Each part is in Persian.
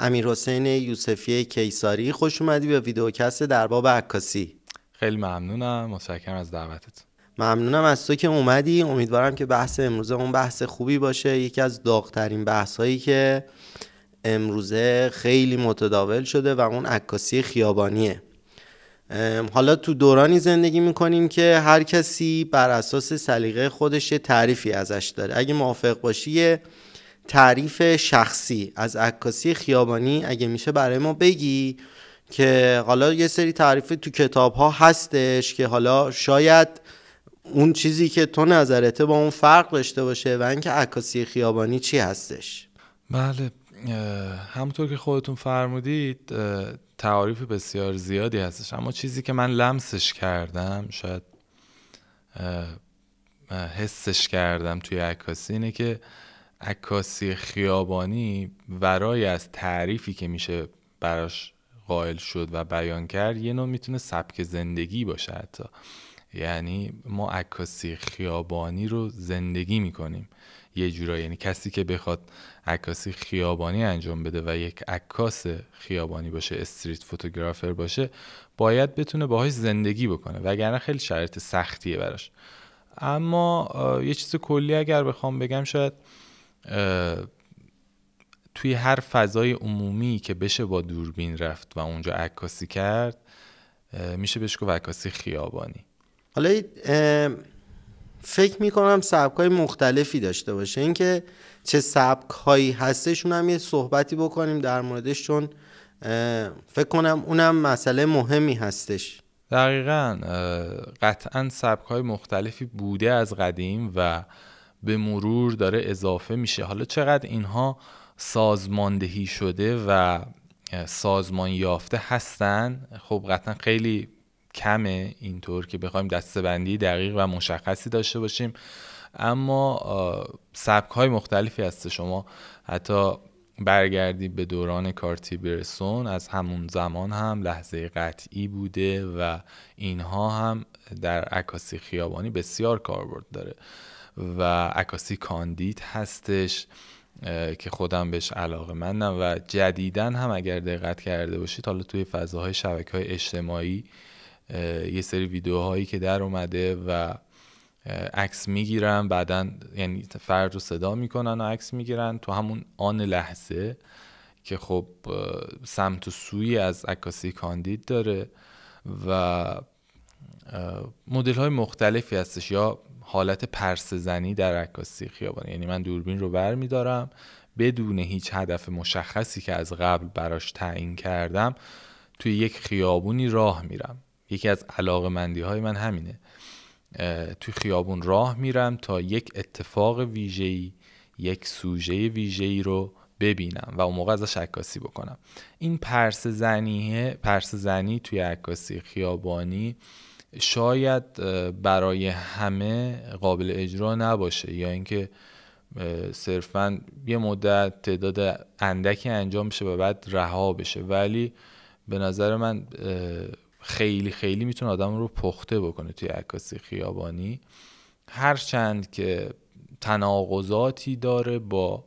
امیر حسین یوسفی کیساری خوش اومدی به ویدیوکست در باب عکاسی خیلی ممنونم متشکرم از دعوتت ممنونم از تو که اومدی امیدوارم که بحث امروزه اون بحث خوبی باشه یکی از داغترین بحث هایی که امروزه خیلی متداول شده و اون عکاسی خیابانیه حالا تو دورانی زندگی میکنیم که هر کسی بر اساس سلیقه خودش تعریفی ازش داره اگه موافق باشی تعریف شخصی از عکاسی خیابانی اگه میشه برای ما بگی که حالا یه سری تعریف تو کتاب ها هستش که حالا شاید اون چیزی که تو نظرته با اون فرق داشته باشه و اینکه عکاسی خیابانی چی هستش بله همونطور که خودتون فرمودید تعاریف بسیار زیادی هستش اما چیزی که من لمسش کردم شاید حسش کردم توی عکاسی اینه که عکاسی خیابانی ورای از تعریفی که میشه براش قائل شد و بیان کرد یه نوع میتونه سبک زندگی باشه حتی یعنی ما عکاسی خیابانی رو زندگی میکنیم یه جورایی یعنی کسی که بخواد عکاسی خیابانی انجام بده و یک عکاس خیابانی باشه استریت فوتوگرافر باشه باید بتونه باهاش زندگی بکنه وگرنه خیلی شرایط سختیه براش اما یه چیز کلی اگر بخوام بگم شاید توی هر فضای عمومی که بشه با دوربین رفت و اونجا عکاسی کرد میشه بهش گفت عکاسی خیابانی حالا فکر میکنم سبک های مختلفی داشته باشه اینکه چه سبک هایی هستشون هم یه صحبتی بکنیم در موردش چون فکر کنم اونم مسئله مهمی هستش دقیقا قطعا سبک های مختلفی بوده از قدیم و به مرور داره اضافه میشه حالا چقدر اینها سازماندهی شده و سازمان یافته هستن خب قطعا خیلی کمه اینطور که بخوایم دستبندی دقیق و مشخصی داشته باشیم اما سبک های مختلفی هست شما حتی برگردی به دوران کارتی برسون از همون زمان هم لحظه قطعی بوده و اینها هم در عکاسی خیابانی بسیار کاربرد داره و عکاسی کاندید هستش که خودم بهش علاقه منم و جدیدن هم اگر دقت کرده باشید حالا توی فضاهای شبکه های اجتماعی یه سری ویدیوهایی که در اومده و عکس میگیرن بعدا یعنی فرد رو صدا میکنن و عکس میگیرن تو همون آن لحظه که خب سمت و سوی از عکاسی کاندید داره و مدل های مختلفی هستش یا حالت پرسه زنی در عکاسی خیابانی یعنی من دوربین رو بر میدارم بدون هیچ هدف مشخصی که از قبل براش تعیین کردم توی یک خیابونی راه میرم یکی از علاقه مندی های من همینه توی خیابون راه میرم تا یک اتفاق ویژه‌ای یک سوژه ویژه‌ای رو ببینم و اون موقع ازش عکاسی بکنم این پرس زنیه پرس زنی توی عکاسی خیابانی شاید برای همه قابل اجرا نباشه یا اینکه صرفا یه مدت تعداد اندکی انجام بشه و بعد رها بشه ولی به نظر من خیلی خیلی میتونه آدم رو پخته بکنه توی عکاسی خیابانی هرچند که تناقضاتی داره با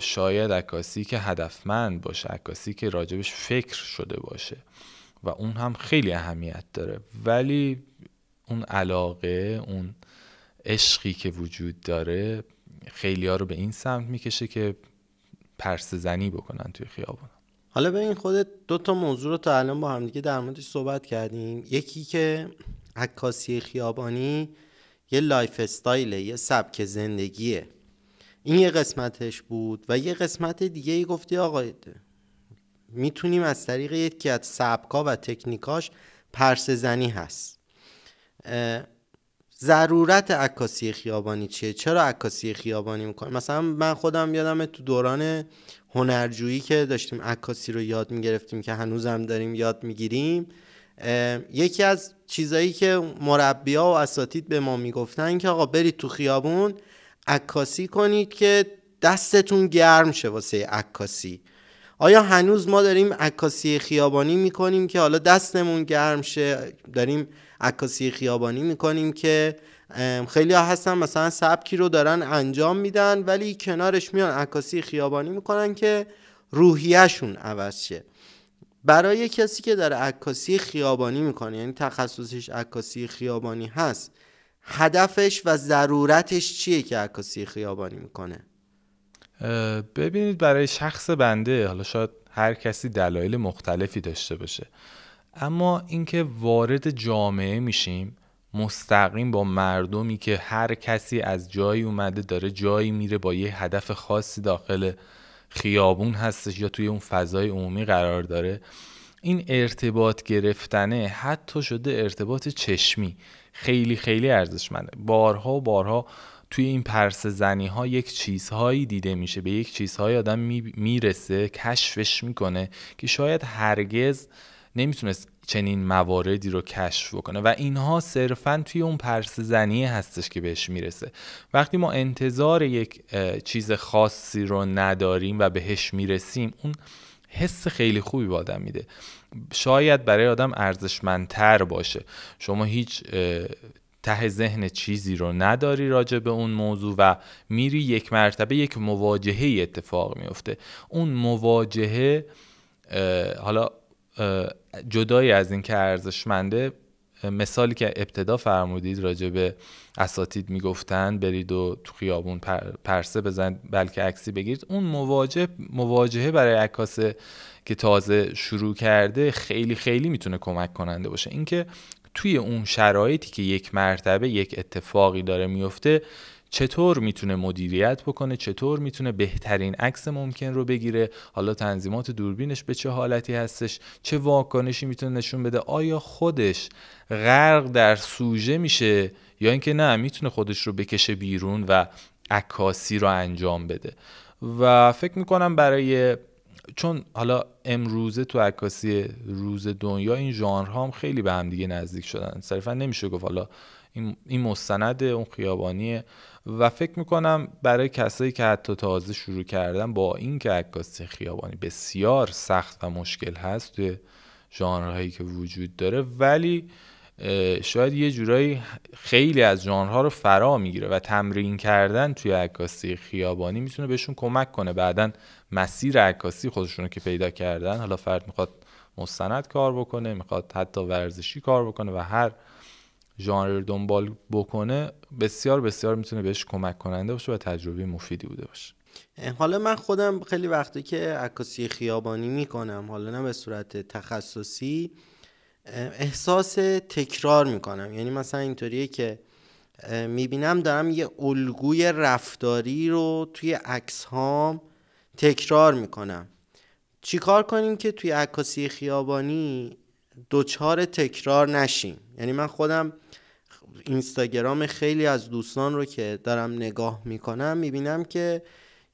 شاید عکاسی که هدفمند باشه عکاسی که راجبش فکر شده باشه و اون هم خیلی اهمیت داره ولی اون علاقه اون عشقی که وجود داره خیلی ها رو به این سمت میکشه که پرس زنی بکنن توی خیابون حالا به این خودت دو تا موضوع رو تا الان با همدیگه در موردش صحبت کردیم یکی که عکاسی خیابانی یه لایف استایله یه سبک زندگیه این یه قسمتش بود و یه قسمت دیگه ای گفتی آقای میتونیم از طریق یکی از سبکا و تکنیکاش پرس زنی هست ضرورت عکاسی خیابانی چیه چرا عکاسی خیابانی میکنیم؟ مثلا من خودم یادم تو دوران هنرجویی که داشتیم عکاسی رو یاد میگرفتیم که هنوزم داریم یاد میگیریم یکی از چیزایی که مربیا و اساتید به ما میگفتن که آقا برید تو خیابون عکاسی کنید که دستتون گرم شه واسه عکاسی آیا هنوز ما داریم عکاسی خیابانی میکنیم که حالا دستمون گرم شه داریم عکاسی خیابانی میکنیم که خیلی ها هستن مثلا سبکی رو دارن انجام میدن ولی کنارش میان عکاسی خیابانی میکنن که روحیهشون عوض شه برای کسی که داره عکاسی خیابانی میکنه یعنی تخصصش عکاسی خیابانی هست هدفش و ضرورتش چیه که عکاسی خیابانی میکنه ببینید برای شخص بنده حالا شاید هر کسی دلایل مختلفی داشته باشه اما اینکه وارد جامعه میشیم مستقیم با مردمی که هر کسی از جایی اومده داره جایی میره با یه هدف خاصی داخل خیابون هستش یا توی اون فضای عمومی قرار داره این ارتباط گرفتنه حتی شده ارتباط چشمی خیلی خیلی ارزشمنده بارها و بارها توی این پرس زنی ها یک چیزهایی دیده میشه به یک چیزهایی آدم میرسه کشفش میکنه که شاید هرگز نمیتونست چنین مواردی رو کشف بکنه و اینها صرفا توی اون پرس زنی هستش که بهش میرسه وقتی ما انتظار یک چیز خاصی رو نداریم و بهش میرسیم اون حس خیلی خوبی به آدم میده شاید برای آدم ارزشمندتر باشه شما هیچ ته ذهن چیزی رو نداری راجع به اون موضوع و میری یک مرتبه یک مواجهه اتفاق میفته اون مواجهه حالا جدای از این که ارزشمنده مثالی که ابتدا فرمودید راجع به اساتید میگفتن برید و تو خیابون پرسه بزنید بلکه عکسی بگیرید اون مواجه مواجهه برای عکاس که تازه شروع کرده خیلی خیلی میتونه کمک کننده باشه اینکه توی اون شرایطی که یک مرتبه یک اتفاقی داره میفته چطور میتونه مدیریت بکنه چطور میتونه بهترین عکس ممکن رو بگیره حالا تنظیمات دوربینش به چه حالتی هستش چه واکنشی میتونه نشون بده آیا خودش غرق در سوژه میشه یا اینکه نه میتونه خودش رو بکشه بیرون و عکاسی رو انجام بده و فکر میکنم برای چون حالا امروزه تو عکاسی روز دنیا این ژانرها هم خیلی به هم دیگه نزدیک شدن صرفا نمیشه گفت حالا این, این مستند اون خیابانیه و فکر میکنم برای کسایی که حتی تازه شروع کردن با این که عکاسی خیابانی بسیار سخت و مشکل هست توی ژانرهایی که وجود داره ولی شاید یه جورایی خیلی از ژانرها رو فرا میگیره و تمرین کردن توی عکاسی خیابانی میتونه بهشون کمک کنه بعدا مسیر عکاسی خودشونو که پیدا کردن حالا فرد میخواد مستند کار بکنه میخواد حتی ورزشی کار بکنه و هر ژانر رو دنبال بکنه بسیار بسیار میتونه بهش کمک کننده باشه و تجربه مفیدی بوده باشه حالا من خودم خیلی وقتی که عکاسی خیابانی میکنم حالا نه به صورت تخصصی احساس تکرار میکنم یعنی مثلا اینطوریه که میبینم دارم یه الگوی رفتاری رو توی عکس هام تکرار میکنم چیکار کنیم که توی عکاسی خیابانی دوچار تکرار نشیم یعنی من خودم اینستاگرام خیلی از دوستان رو که دارم نگاه میکنم میبینم که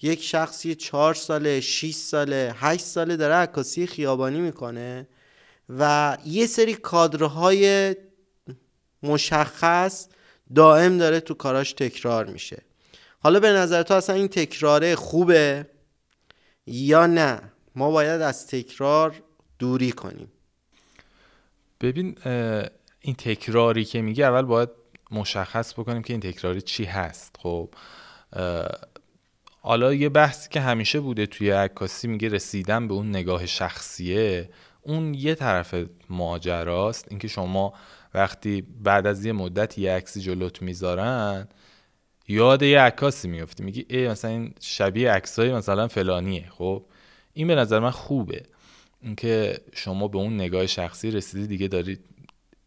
یک شخصی چهار ساله 6 ساله 8 ساله داره عکاسی خیابانی میکنه و یه سری کادرهای مشخص دائم داره تو کاراش تکرار میشه حالا به نظر تو اصلا این تکراره خوبه یا نه ما باید از تکرار دوری کنیم ببین این تکراری که میگه اول باید مشخص بکنیم که این تکراری چی هست خب حالا یه بحثی که همیشه بوده توی عکاسی میگه رسیدن به اون نگاه شخصیه اون یه طرف ماجراست اینکه شما وقتی بعد از یه مدت یه عکسی جلوت میذارن یاد یه عکاسی میفتی میگی ای مثلا این شبیه عکسای مثلا فلانیه خب این به نظر من خوبه اینکه شما به اون نگاه شخصی رسیدی دیگه دارید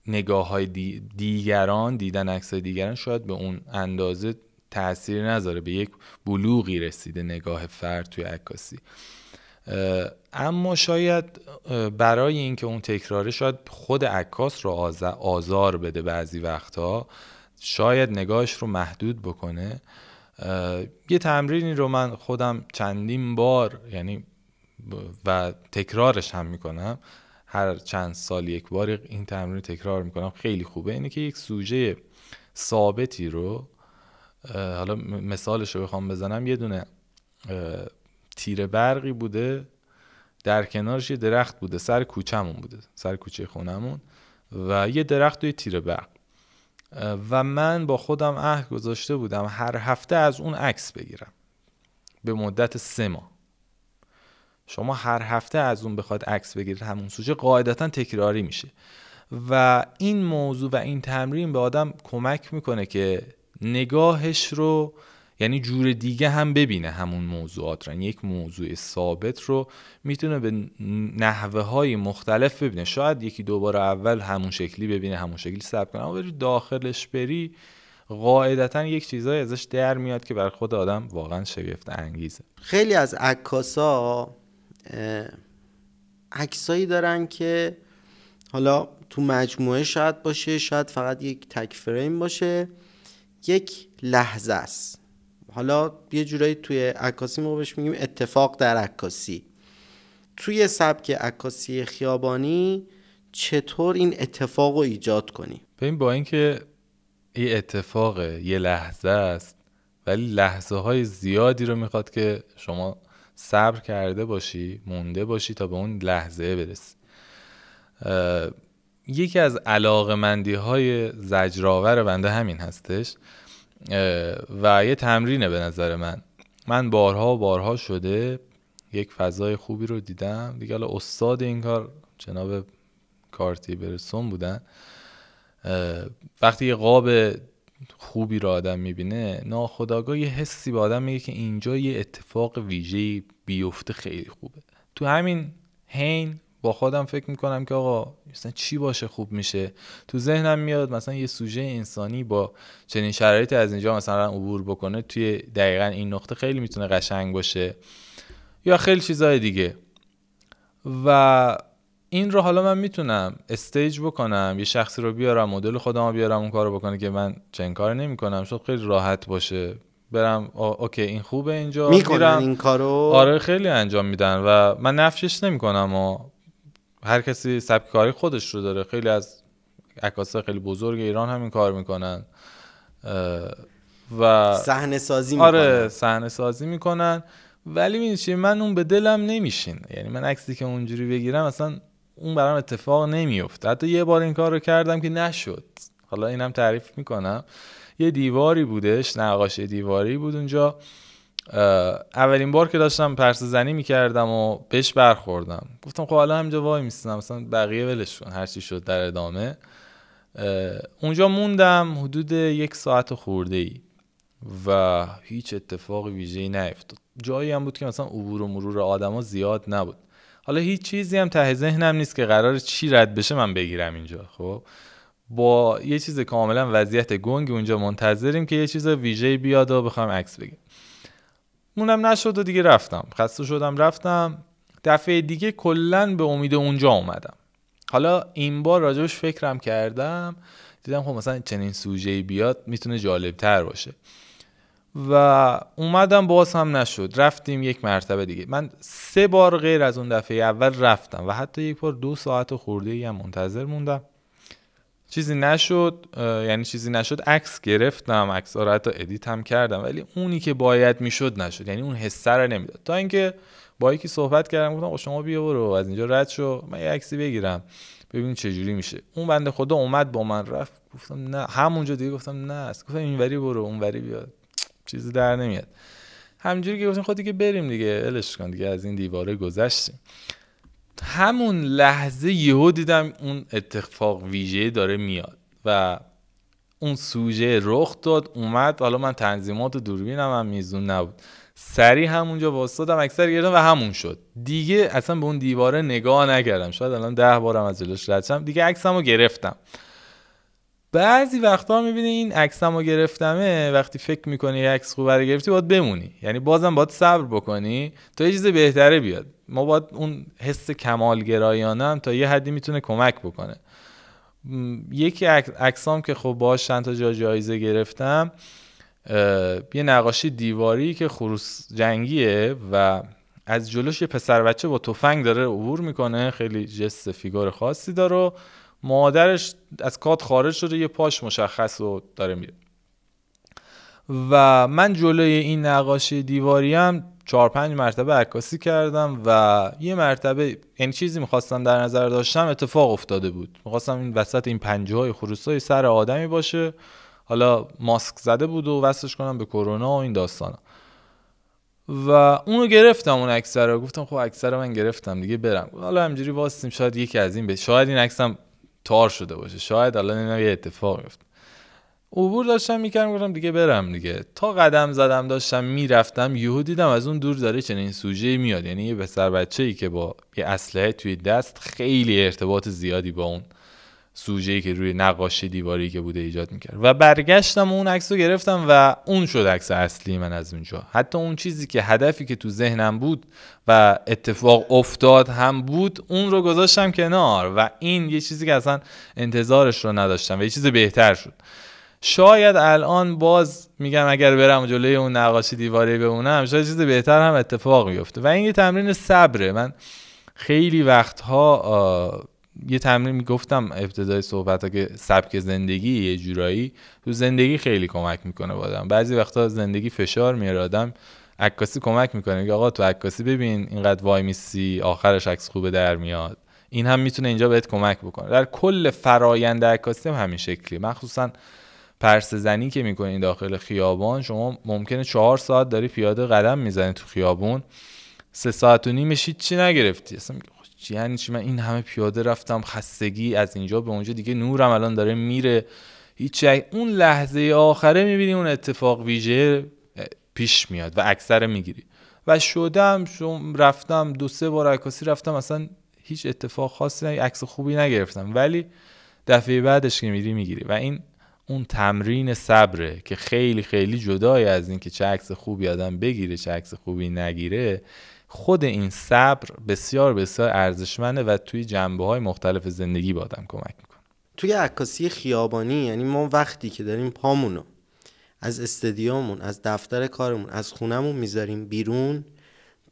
نگاه های دیگران دیدن عکس های دیگران شاید به اون اندازه تاثیر نذاره به یک بلوغی رسیده نگاه فرد توی عکاسی اما شاید برای اینکه اون تکراره شاید خود عکاس رو آزار بده بعضی وقتها شاید نگاهش رو محدود بکنه یه تمرینی رو من خودم چندین بار یعنی و تکرارش هم میکنم هر چند سال یک بار این تمرین رو تکرار میکنم خیلی خوبه اینه که یک سوژه ثابتی رو حالا مثالش رو بخوام بزنم یه دونه تیر برقی بوده در کنارش یه درخت بوده سر کوچمون بوده سر کوچه خونمون و یه درخت و یه تیر برق و من با خودم عهد گذاشته بودم هر هفته از اون عکس بگیرم به مدت سه ماه شما هر هفته از اون بخواد عکس بگیرید همون سوژه قاعدتا تکراری میشه و این موضوع و این تمرین به آدم کمک میکنه که نگاهش رو یعنی جور دیگه هم ببینه همون موضوعات رو یعنی یک موضوع ثابت رو میتونه به نحوه های مختلف ببینه شاید یکی دوباره اول همون شکلی ببینه همون شکلی ثبت کنه اما داخلش بری قاعدتا یک چیزایی ازش در میاد که بر خود آدم واقعا شگفت انگیزه خیلی از عکاسا عکسایی دارن که حالا تو مجموعه شاید باشه شاید فقط یک تک فریم باشه یک لحظه است حالا یه جورایی توی عکاسی ما بهش میگیم اتفاق در عکاسی توی سبک عکاسی خیابانی چطور این اتفاق رو ایجاد کنی ببین با اینکه این اتفاق یه لحظه است ولی لحظه های زیادی رو میخواد که شما صبر کرده باشی مونده باشی تا به اون لحظه برسی یکی از علاقمندی های زجرآور بنده همین هستش و یه تمرینه به نظر من من بارها بارها شده یک فضای خوبی رو دیدم دیگه الان استاد این کار جناب کارتی برسون بودن وقتی یه قاب خوبی رو آدم میبینه ناخداگاه یه حسی با آدم میگه که اینجا یه اتفاق ویژه بیفته خیلی خوبه تو همین هین با خودم فکر میکنم که آقا مثلا چی باشه خوب میشه تو ذهنم میاد مثلا یه سوژه انسانی با چنین شرایطی از اینجا مثلا عبور بکنه توی دقیقا این نقطه خیلی میتونه قشنگ باشه یا خیلی چیزهای دیگه و این رو حالا من میتونم استیج بکنم یه شخصی رو بیارم مدل خودم رو بیارم اون کارو بکنه که من چنین کار نمیکنم شاید خیلی راحت باشه برم اوکی این خوبه اینجا میکنن این کارو آره خیلی انجام میدن و من نفشش نمیکنم و هر کسی سبک کاری خودش رو داره خیلی از عکاسای خیلی بزرگ ایران همین کار میکنن و صحنه سازی میکنن آره صحنه سازی میکنن ولی میدونی من اون به دلم نمیشین یعنی من عکسی که اونجوری بگیرم اصلا اون برام اتفاق نمیفته حتی یه بار این کار رو کردم که نشد حالا اینم تعریف میکنم یه دیواری بودش نقاش دیواری بود اونجا اولین بار که داشتم پرس زنی میکردم و بهش برخوردم گفتم خب حالا همینجا وای میستم مثلا بقیه ولش کن هرچی شد در ادامه اونجا موندم حدود یک ساعت خورده ای و هیچ اتفاق ویژه ای نیفتاد جایی هم بود که مثلا عبور و مرور آدما زیاد نبود حالا هیچ چیزی هم ته ذهنم نیست که قرار چی رد بشه من بگیرم اینجا خب با یه چیز کاملا وضعیت گنگ اونجا منتظریم که یه چیز ویژه بیاد و بخوام عکس بگیرم اونم نشد و دیگه رفتم خسته شدم رفتم دفعه دیگه کلا به امید اونجا اومدم حالا این بار راجبش فکرم کردم دیدم خب مثلا چنین سوژه بیاد میتونه جالب تر باشه و اومدم باز هم نشد رفتیم یک مرتبه دیگه من سه بار غیر از اون دفعه اول رفتم و حتی یک بار دو ساعت خورده ای هم منتظر موندم چیزی نشد یعنی چیزی نشد عکس گرفتم عکس رو حتی ادیت هم کردم ولی اونی که باید میشد نشد یعنی اون حسه رو نمیداد تا اینکه با یکی صحبت کردم گفتم خب شما بیا برو از اینجا رد شو من یه عکسی بگیرم ببینیم چه جوری میشه اون بنده خدا اومد با من رفت گفتم نه همونجا دیگه گفتم نه گفتم اینوری برو اونوری بیا چیزی در نمیاد همجوری که گفتیم که خب بریم دیگه الش کن دیگه از این دیواره گذشتیم همون لحظه یهو دیدم اون اتفاق ویژه داره میاد و اون سوژه رخ داد اومد حالا من تنظیمات و دوربینم هم میزون نبود سری همونجا واسطادم اکثر گردم و همون شد دیگه اصلا به اون دیواره نگاه نکردم شاید الان ده بارم از جلوش رد شم دیگه عکسمو گرفتم بعضی وقتا میبینی این عکسمو گرفتمه وقتی فکر میکنی عکس خوبه گرفتی باید بمونی یعنی بازم باید صبر بکنی تا یه چیز بهتره بیاد ما باید اون حس کمالگرایانه هم تا یه حدی میتونه کمک بکنه یکی عکسام که خب باش چند تا جا جایزه گرفتم یه نقاشی دیواری که خروس جنگیه و از جلوش یه پسر بچه با تفنگ داره عبور میکنه خیلی جست فیگور خاصی داره مادرش از کات خارج شده یه پاش مشخص رو داره میره و من جلوی این نقاشی دیواری هم چهار پنج مرتبه عکاسی کردم و یه مرتبه این یعنی چیزی میخواستم در نظر داشتم اتفاق افتاده بود میخواستم این وسط این پنجه های های سر آدمی باشه حالا ماسک زده بود و وصلش کنم به کرونا و این داستانا و اونو گرفتم اون اکثر رو گفتم خب اکثر رو من گرفتم دیگه برم حالا همجوری واسیم شاید یکی از این به شاید این عکسم تار شده باشه شاید حالا یه اتفاق عبور داشتم میکردم گفتم دیگه برم دیگه تا قدم زدم داشتم میرفتم یهو دیدم از اون دور داره چنین سوژه میاد یعنی یه پسر بچه ای که با یه اسلحه توی دست خیلی ارتباط زیادی با اون سوژه ای که روی نقاشی دیواری که بوده ایجاد میکرد و برگشتم و اون عکس رو گرفتم و اون شد عکس اصلی من از اونجا حتی اون چیزی که هدفی که تو ذهنم بود و اتفاق افتاد هم بود اون رو گذاشتم کنار و این یه چیزی که اصلا انتظارش رو نداشتم و یه چیز بهتر شد شاید الان باز میگم اگر برم جلوی اون نقاشی دیواری بمونم شاید چیز بهتر هم اتفاق بیفته و این یه تمرین صبره من خیلی وقتها یه تمرین میگفتم ابتدای صحبت ها که سبک زندگی یه جورایی تو زندگی خیلی کمک میکنه بادم بعضی وقتها زندگی فشار میاره آدم عکاسی کمک میکنه میگه آقا تو عکاسی ببین اینقدر وای میسی آخرش عکس خوبه در میاد این هم میتونه اینجا بهت کمک بکنه در کل فرایند عکاسی هم همین شکلی مخصوصا پرس زنی که میکنین داخل خیابان شما ممکنه چهار ساعت داری پیاده قدم میزنی تو خیابون سه ساعت و نیمش چی نگرفتی اصلا خب یعنی چی من این همه پیاده رفتم خستگی از اینجا به اونجا دیگه نورم الان داره میره هیچ اون لحظه آخره میبینی اون اتفاق ویژه پیش میاد و اکثر میگیری و شدم شم رفتم دو سه بار عکاسی رفتم اصلا هیچ اتفاق خاصی عکس خوبی نگرفتم ولی دفعه بعدش که میری میگیری و این اون تمرین صبره که خیلی خیلی جدای از اینکه چه عکس خوبی آدم بگیره چه عکس خوبی نگیره خود این صبر بسیار بسیار ارزشمنده و توی جنبه های مختلف زندگی به آدم کمک میکنه توی عکاسی خیابانی یعنی ما وقتی که داریم پامونو از استدیومون از دفتر کارمون از خونمون میذاریم بیرون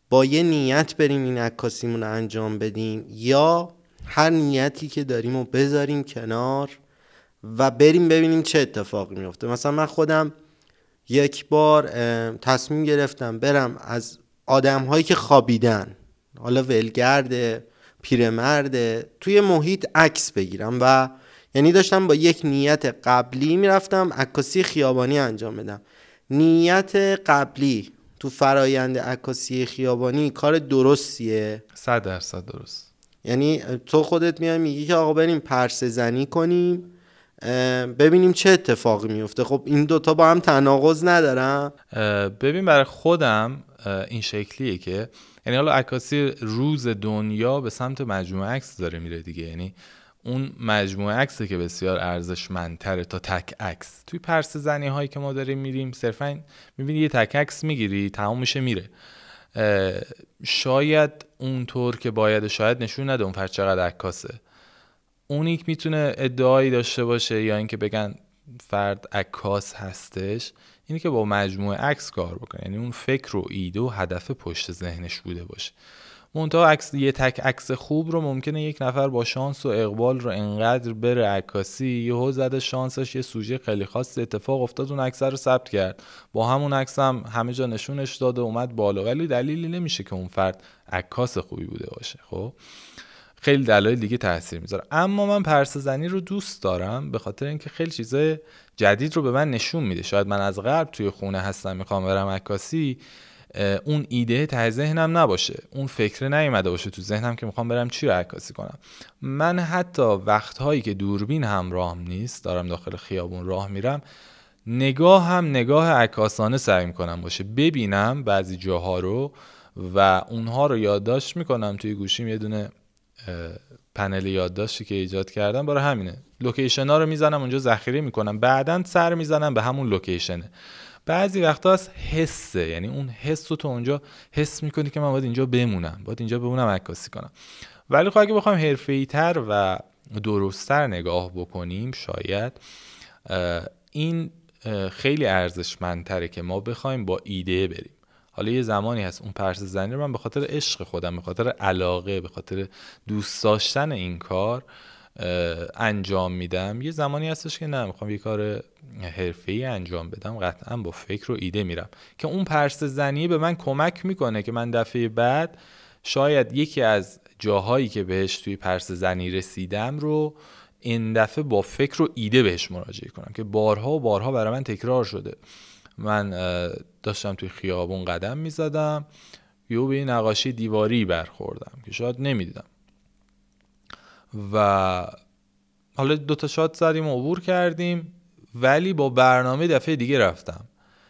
با یه نیت بریم این عکاسیمون رو انجام بدیم یا هر نیتی که داریم و بذاریم کنار و بریم ببینیم چه اتفاقی میفته مثلا من خودم یک بار تصمیم گرفتم برم از آدم هایی که خوابیدن حالا ولگرد پیرمرد توی محیط عکس بگیرم و یعنی داشتم با یک نیت قبلی میرفتم عکاسی خیابانی انجام بدم نیت قبلی تو فرایند عکاسی خیابانی کار درستیه صد درصد درست یعنی تو خودت میای میگی که آقا بریم پرسه زنی کنیم ببینیم چه اتفاقی میفته خب این دوتا با هم تناقض ندارم ببین برای خودم این شکلیه که یعنی حالا عکاسی روز دنیا به سمت مجموعه عکس داره میره دیگه یعنی اون مجموعه عکس که بسیار ارزشمندتره تا تک عکس توی پرس زنی هایی که ما داریم میریم صرفا میبینی یه تک عکس میگیری تمام میشه میره شاید اونطور که باید شاید نشون نده اون فرد چقدر عکاسه اونیک میتونه ادعایی داشته باشه یا اینکه بگن فرد عکاس هستش اینه که با مجموعه عکس کار بکنه یعنی اون فکر و ایده و هدف پشت ذهنش بوده باشه منتها عکس یه تک عکس خوب رو ممکنه یک نفر با شانس و اقبال رو انقدر بره عکاسی یهو زده شانسش یه سوژه خیلی خاص اتفاق افتاد اون عکس رو ثبت کرد با همون عکس هم همه جا نشونش داده اومد بالا ولی دلیلی نمیشه که اون فرد عکاس خوبی بوده باشه خب خیلی دلایل دیگه تاثیر میذاره اما من پرسه زنی رو دوست دارم به خاطر اینکه خیلی چیزای جدید رو به من نشون میده شاید من از غرب توی خونه هستم میخوام برم عکاسی اون ایده ته ذهنم نباشه اون فکر نیومده باشه تو ذهنم که میخوام برم چی رو عکاسی کنم من حتی وقتهایی که دوربین هم همراهم نیست دارم داخل خیابون راه میرم نگاه هم نگاه عکاسانه سعی میکنم باشه ببینم بعضی جاها رو و اونها رو یادداشت میکنم توی گوشیم یه دونه پنل یادداشتی که ایجاد کردم برای همینه لوکیشن ها رو میزنم اونجا ذخیره میکنم بعدا سر میزنم به همون لوکیشنه بعضی وقتا از حسه یعنی اون حس تو اونجا حس میکنی که من باید اینجا بمونم باید اینجا بمونم عکاسی کنم ولی خب اگه بخوایم حرفه تر و درستتر نگاه بکنیم شاید این خیلی ارزشمندتره که ما بخوایم با ایده بریم حالا یه زمانی هست اون پرس زنی رو من به خاطر عشق خودم به خاطر علاقه به خاطر دوست داشتن این کار انجام میدم یه زمانی هستش که نه میخوام یه کار ای انجام بدم قطعا با فکر و ایده میرم که اون پرس زنی به من کمک میکنه که من دفعه بعد شاید یکی از جاهایی که بهش توی پرس زنی رسیدم رو این دفعه با فکر و ایده بهش مراجعه کنم که بارها و بارها برای من تکرار شده من داشتم توی خیابون قدم میزدم یه به نقاشی دیواری برخوردم که شاید نمیدیدم و حالا دوتا شات زدیم و عبور کردیم ولی با برنامه دفعه دیگه رفتم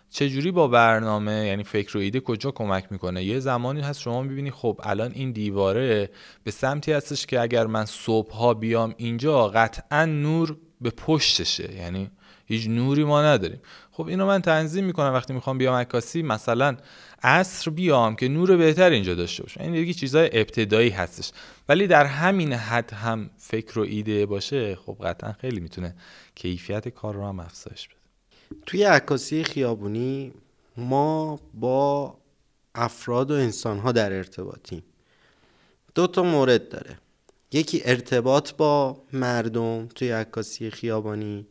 چجوری با برنامه یعنی فکر و ایده کجا کمک میکنه یه زمانی هست شما میبینی خب الان این دیواره به سمتی هستش که اگر من صبح ها بیام اینجا قطعا نور به پشتشه یعنی هیچ نوری ما نداریم خب اینو من تنظیم میکنم وقتی میخوام بیام عکاسی مثلا عصر بیام که نور بهتر اینجا داشته باشه این دیگه چیزای ابتدایی هستش ولی در همین حد هم فکر و ایده باشه خب قطعا خیلی میتونه کیفیت کار رو هم افزایش بده توی عکاسی خیابونی ما با افراد و انسان ها در ارتباطیم دو تا مورد داره یکی ارتباط با مردم توی عکاسی خیابانی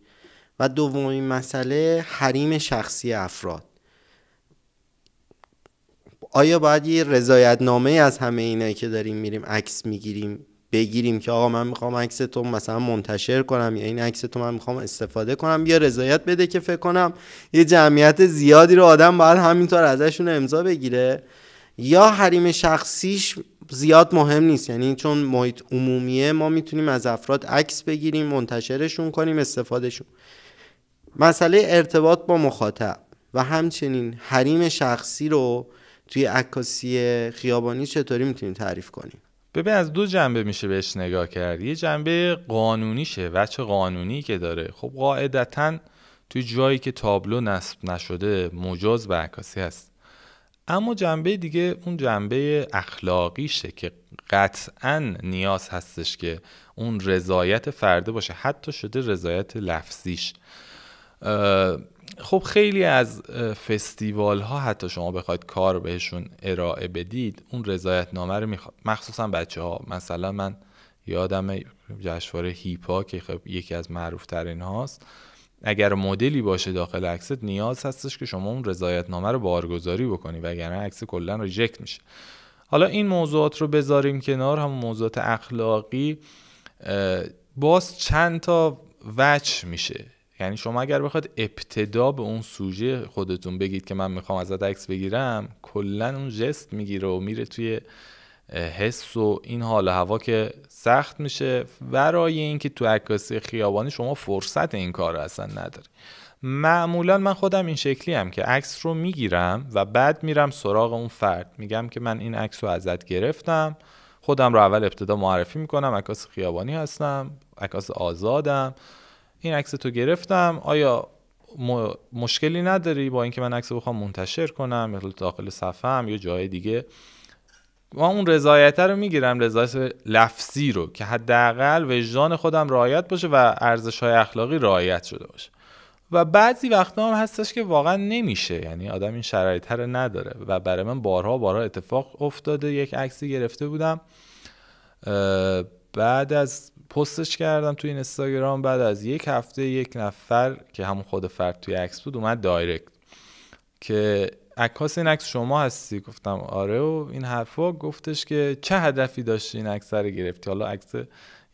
و دومین مسئله حریم شخصی افراد آیا باید یه رضایت نامه از همه اینایی که داریم میریم عکس میگیریم بگیریم که آقا من میخوام عکس تو مثلا منتشر کنم یا این عکس تو من میخوام استفاده کنم یا رضایت بده که فکر کنم یه جمعیت زیادی رو آدم باید همینطور ازشون امضا بگیره یا حریم شخصیش زیاد مهم نیست یعنی چون محیط عمومیه ما میتونیم از افراد عکس بگیریم منتشرشون کنیم استفادهشون مسئله ارتباط با مخاطب و همچنین حریم شخصی رو توی عکاسی خیابانی چطوری میتونیم تعریف کنیم ببین از دو جنبه میشه بهش نگاه کرد یه جنبه قانونیشه وچه قانونی که داره خب قاعدتا توی جایی که تابلو نصب نشده مجاز به عکاسی هست اما جنبه دیگه اون جنبه اخلاقیشه که قطعا نیاز هستش که اون رضایت فرده باشه حتی شده رضایت لفظیش خب خیلی از فستیوال ها حتی شما بخواید کار بهشون ارائه بدید اون رضایت نامه رو میخواد مخصوصا بچه ها مثلا من یادم جشنواره هیپا که خب یکی از معروف ترین هاست اگر مدلی باشه داخل عکست نیاز هستش که شما اون رضایت نامه رو بارگذاری بکنی وگرنه عکس کلا ریجکت میشه حالا این موضوعات رو بذاریم کنار هم موضوعات اخلاقی باز چند تا وچ میشه یعنی شما اگر بخواید ابتدا به اون سوژه خودتون بگید که من میخوام ازت عکس بگیرم کلا اون جست میگیره و میره توی حس و این حال هوا که سخت میشه ورای اینکه تو عکاسی خیابانی شما فرصت این کار رو اصلا نداری معمولا من خودم این شکلی هم که عکس رو میگیرم و بعد میرم سراغ اون فرد میگم که من این عکس رو ازت گرفتم خودم رو اول ابتدا معرفی میکنم عکاس خیابانی هستم عکاس آزادم این عکس تو گرفتم آیا مشکلی نداری با اینکه من عکس بخوام منتشر کنم یا داخل صفحم یا جای دیگه ما اون رضایت رو میگیرم رضایت لفظی رو که حداقل وجدان خودم رعایت باشه و ارزش های اخلاقی رعایت شده باشه و بعضی وقتا هم هستش که واقعا نمیشه یعنی آدم این شرایط رو نداره و برای من بارها بارها اتفاق افتاده یک عکسی گرفته بودم بعد از پستش کردم توی اینستاگرام بعد از یک هفته یک نفر که همون خود فرد توی عکس بود اومد دایرکت که عکاس این عکس شما هستی گفتم آره و این حرفا گفتش که چه هدفی داشتی این عکس رو گرفتی حالا عکس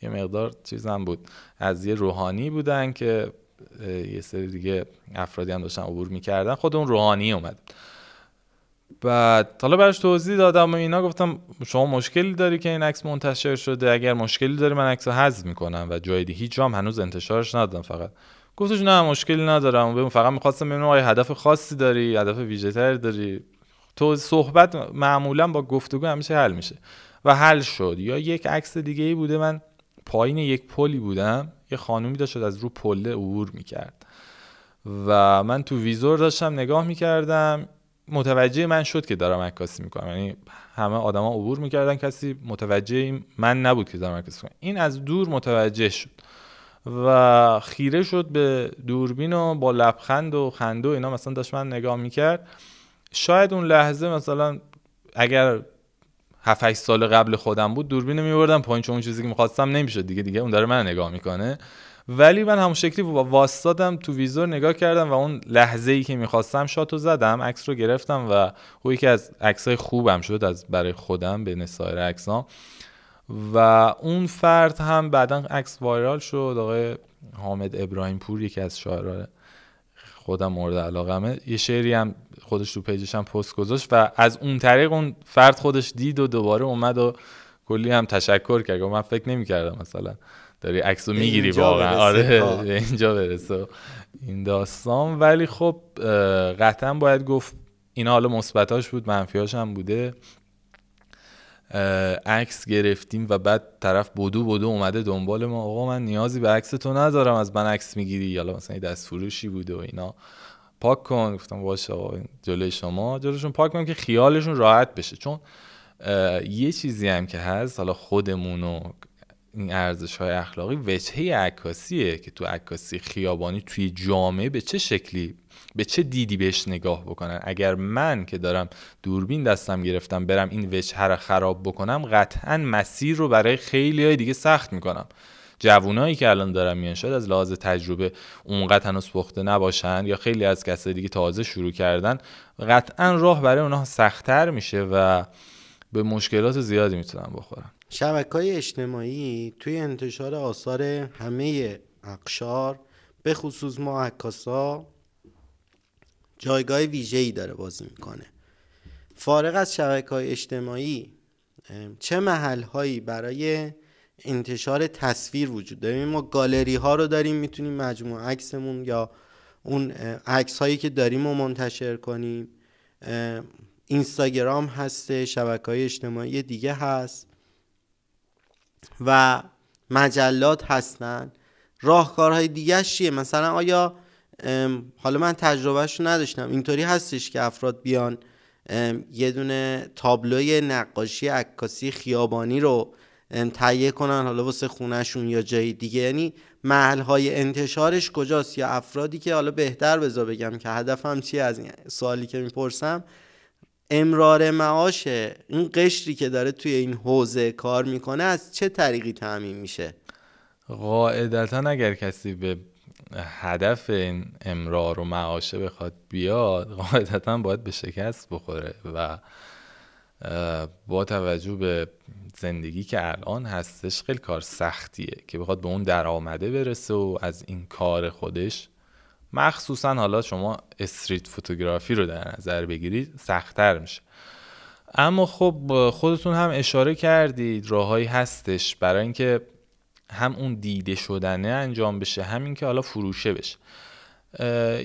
یه مقدار چیزم بود از یه روحانی بودن که یه سری دیگه افرادی هم داشتن عبور میکردن خود اون روحانی اومد بعد حالا براش توضیح دادم و اینا گفتم شما مشکلی داری که این عکس منتشر شده اگر مشکلی داری من عکس حذف میکنم و جای دیگه هیچ جام هنوز انتشارش ندادم فقط گفتش نه مشکلی ندارم فقط میخواستم ببینم آیا هدف خاصی داری هدف ویژه‌تر داری تو صحبت معمولا با گفتگو همیشه حل میشه و حل شد یا یک عکس دیگه ای بوده من پایین یک پلی بودم یه خانومی داشت از رو پله عبور میکرد و من تو ویزور داشتم نگاه میکردم متوجه من شد که دارم عکاسی میکنم یعنی همه آدما عبور میکردن کسی متوجه من نبود که دارم عکاسی میکنم. این از دور متوجه شد و خیره شد به دوربین و با لبخند و خنده و اینا مثلا داشت من نگاه میکرد شاید اون لحظه مثلا اگر 7 سال قبل خودم بود دوربین میبردم پایین چون اون چیزی که میخواستم نمیشد دیگه دیگه اون داره من نگاه میکنه ولی من همون شکلی واستادم تو ویزور نگاه کردم و اون لحظه ای که میخواستم شاتو زدم عکس رو گرفتم و او یکی از عکسای خوبم شد از برای خودم به سایر عکسام و اون فرد هم بعدا عکس وایرال شد آقای حامد ابراهیم پور یکی از شاعران خودم مورد همه یه شعری هم خودش تو پیجش هم پست گذاشت و از اون طریق اون فرد خودش دید و دوباره اومد و کلی هم تشکر کرد و من فکر کردم مثلا داری عکس رو میگیری واقعا آره اینجا برسه این داستان ولی خب قطعا باید گفت این حالا مثبتاش بود منفیاش هم بوده عکس گرفتیم و بعد طرف بدو بدو اومده دنبال ما آقا من نیازی به عکس تو ندارم از من عکس میگیری حالا مثلا دست فروشی بوده و اینا پاک کن گفتم باشه جلوی شما جلوشون پاک کنم که خیالشون راحت بشه چون یه چیزی هم که هست حالا خودمون این ارزش های اخلاقی وجهه عکاسیه که تو عکاسی خیابانی توی جامعه به چه شکلی به چه دیدی بهش نگاه بکنن اگر من که دارم دوربین دستم گرفتم برم این وجهه رو خراب بکنم قطعا مسیر رو برای خیلی های دیگه سخت میکنم جوونایی که الان دارم میان شاید از لحاظ تجربه اونقدر هنوز پخته نباشن یا خیلی از کسای دیگه تازه شروع کردن قطعا راه برای اونها سختتر میشه و به مشکلات زیادی میتونن بخورن شبکه های اجتماعی توی انتشار آثار همه اقشار به خصوص ما عکاسا جایگاه ای داره بازی میکنه فارغ از شبکه های اجتماعی چه محل هایی برای انتشار تصویر وجود داره ما گالری ها رو داریم میتونیم مجموع عکسمون یا اون عکس هایی که داریم رو منتشر کنیم اینستاگرام هست شبکه های اجتماعی دیگه هست و مجلات هستن راهکارهای دیگه چیه مثلا آیا حالا من تجربهش نداشتم اینطوری هستش که افراد بیان یه دونه تابلوی نقاشی عکاسی خیابانی رو تهیه کنن حالا واسه خونهشون یا جای دیگه یعنی محلهای انتشارش کجاست یا افرادی که حالا بهتر بذار بگم که هدفم چیه از این سوالی که میپرسم امرار معاشه این قشری که داره توی این حوزه کار میکنه از چه طریقی تعمین میشه قاعدتا اگر کسی به هدف این امرار و معاشه بخواد بیاد قاعدتا باید به شکست بخوره و با توجه به زندگی که الان هستش خیلی کار سختیه که بخواد به اون درآمده برسه و از این کار خودش مخصوصا حالا شما استریت فوتوگرافی رو در نظر بگیرید سختتر میشه اما خب خودتون هم اشاره کردید راههایی هستش برای اینکه هم اون دیده شدنه انجام بشه همین که حالا فروشه بشه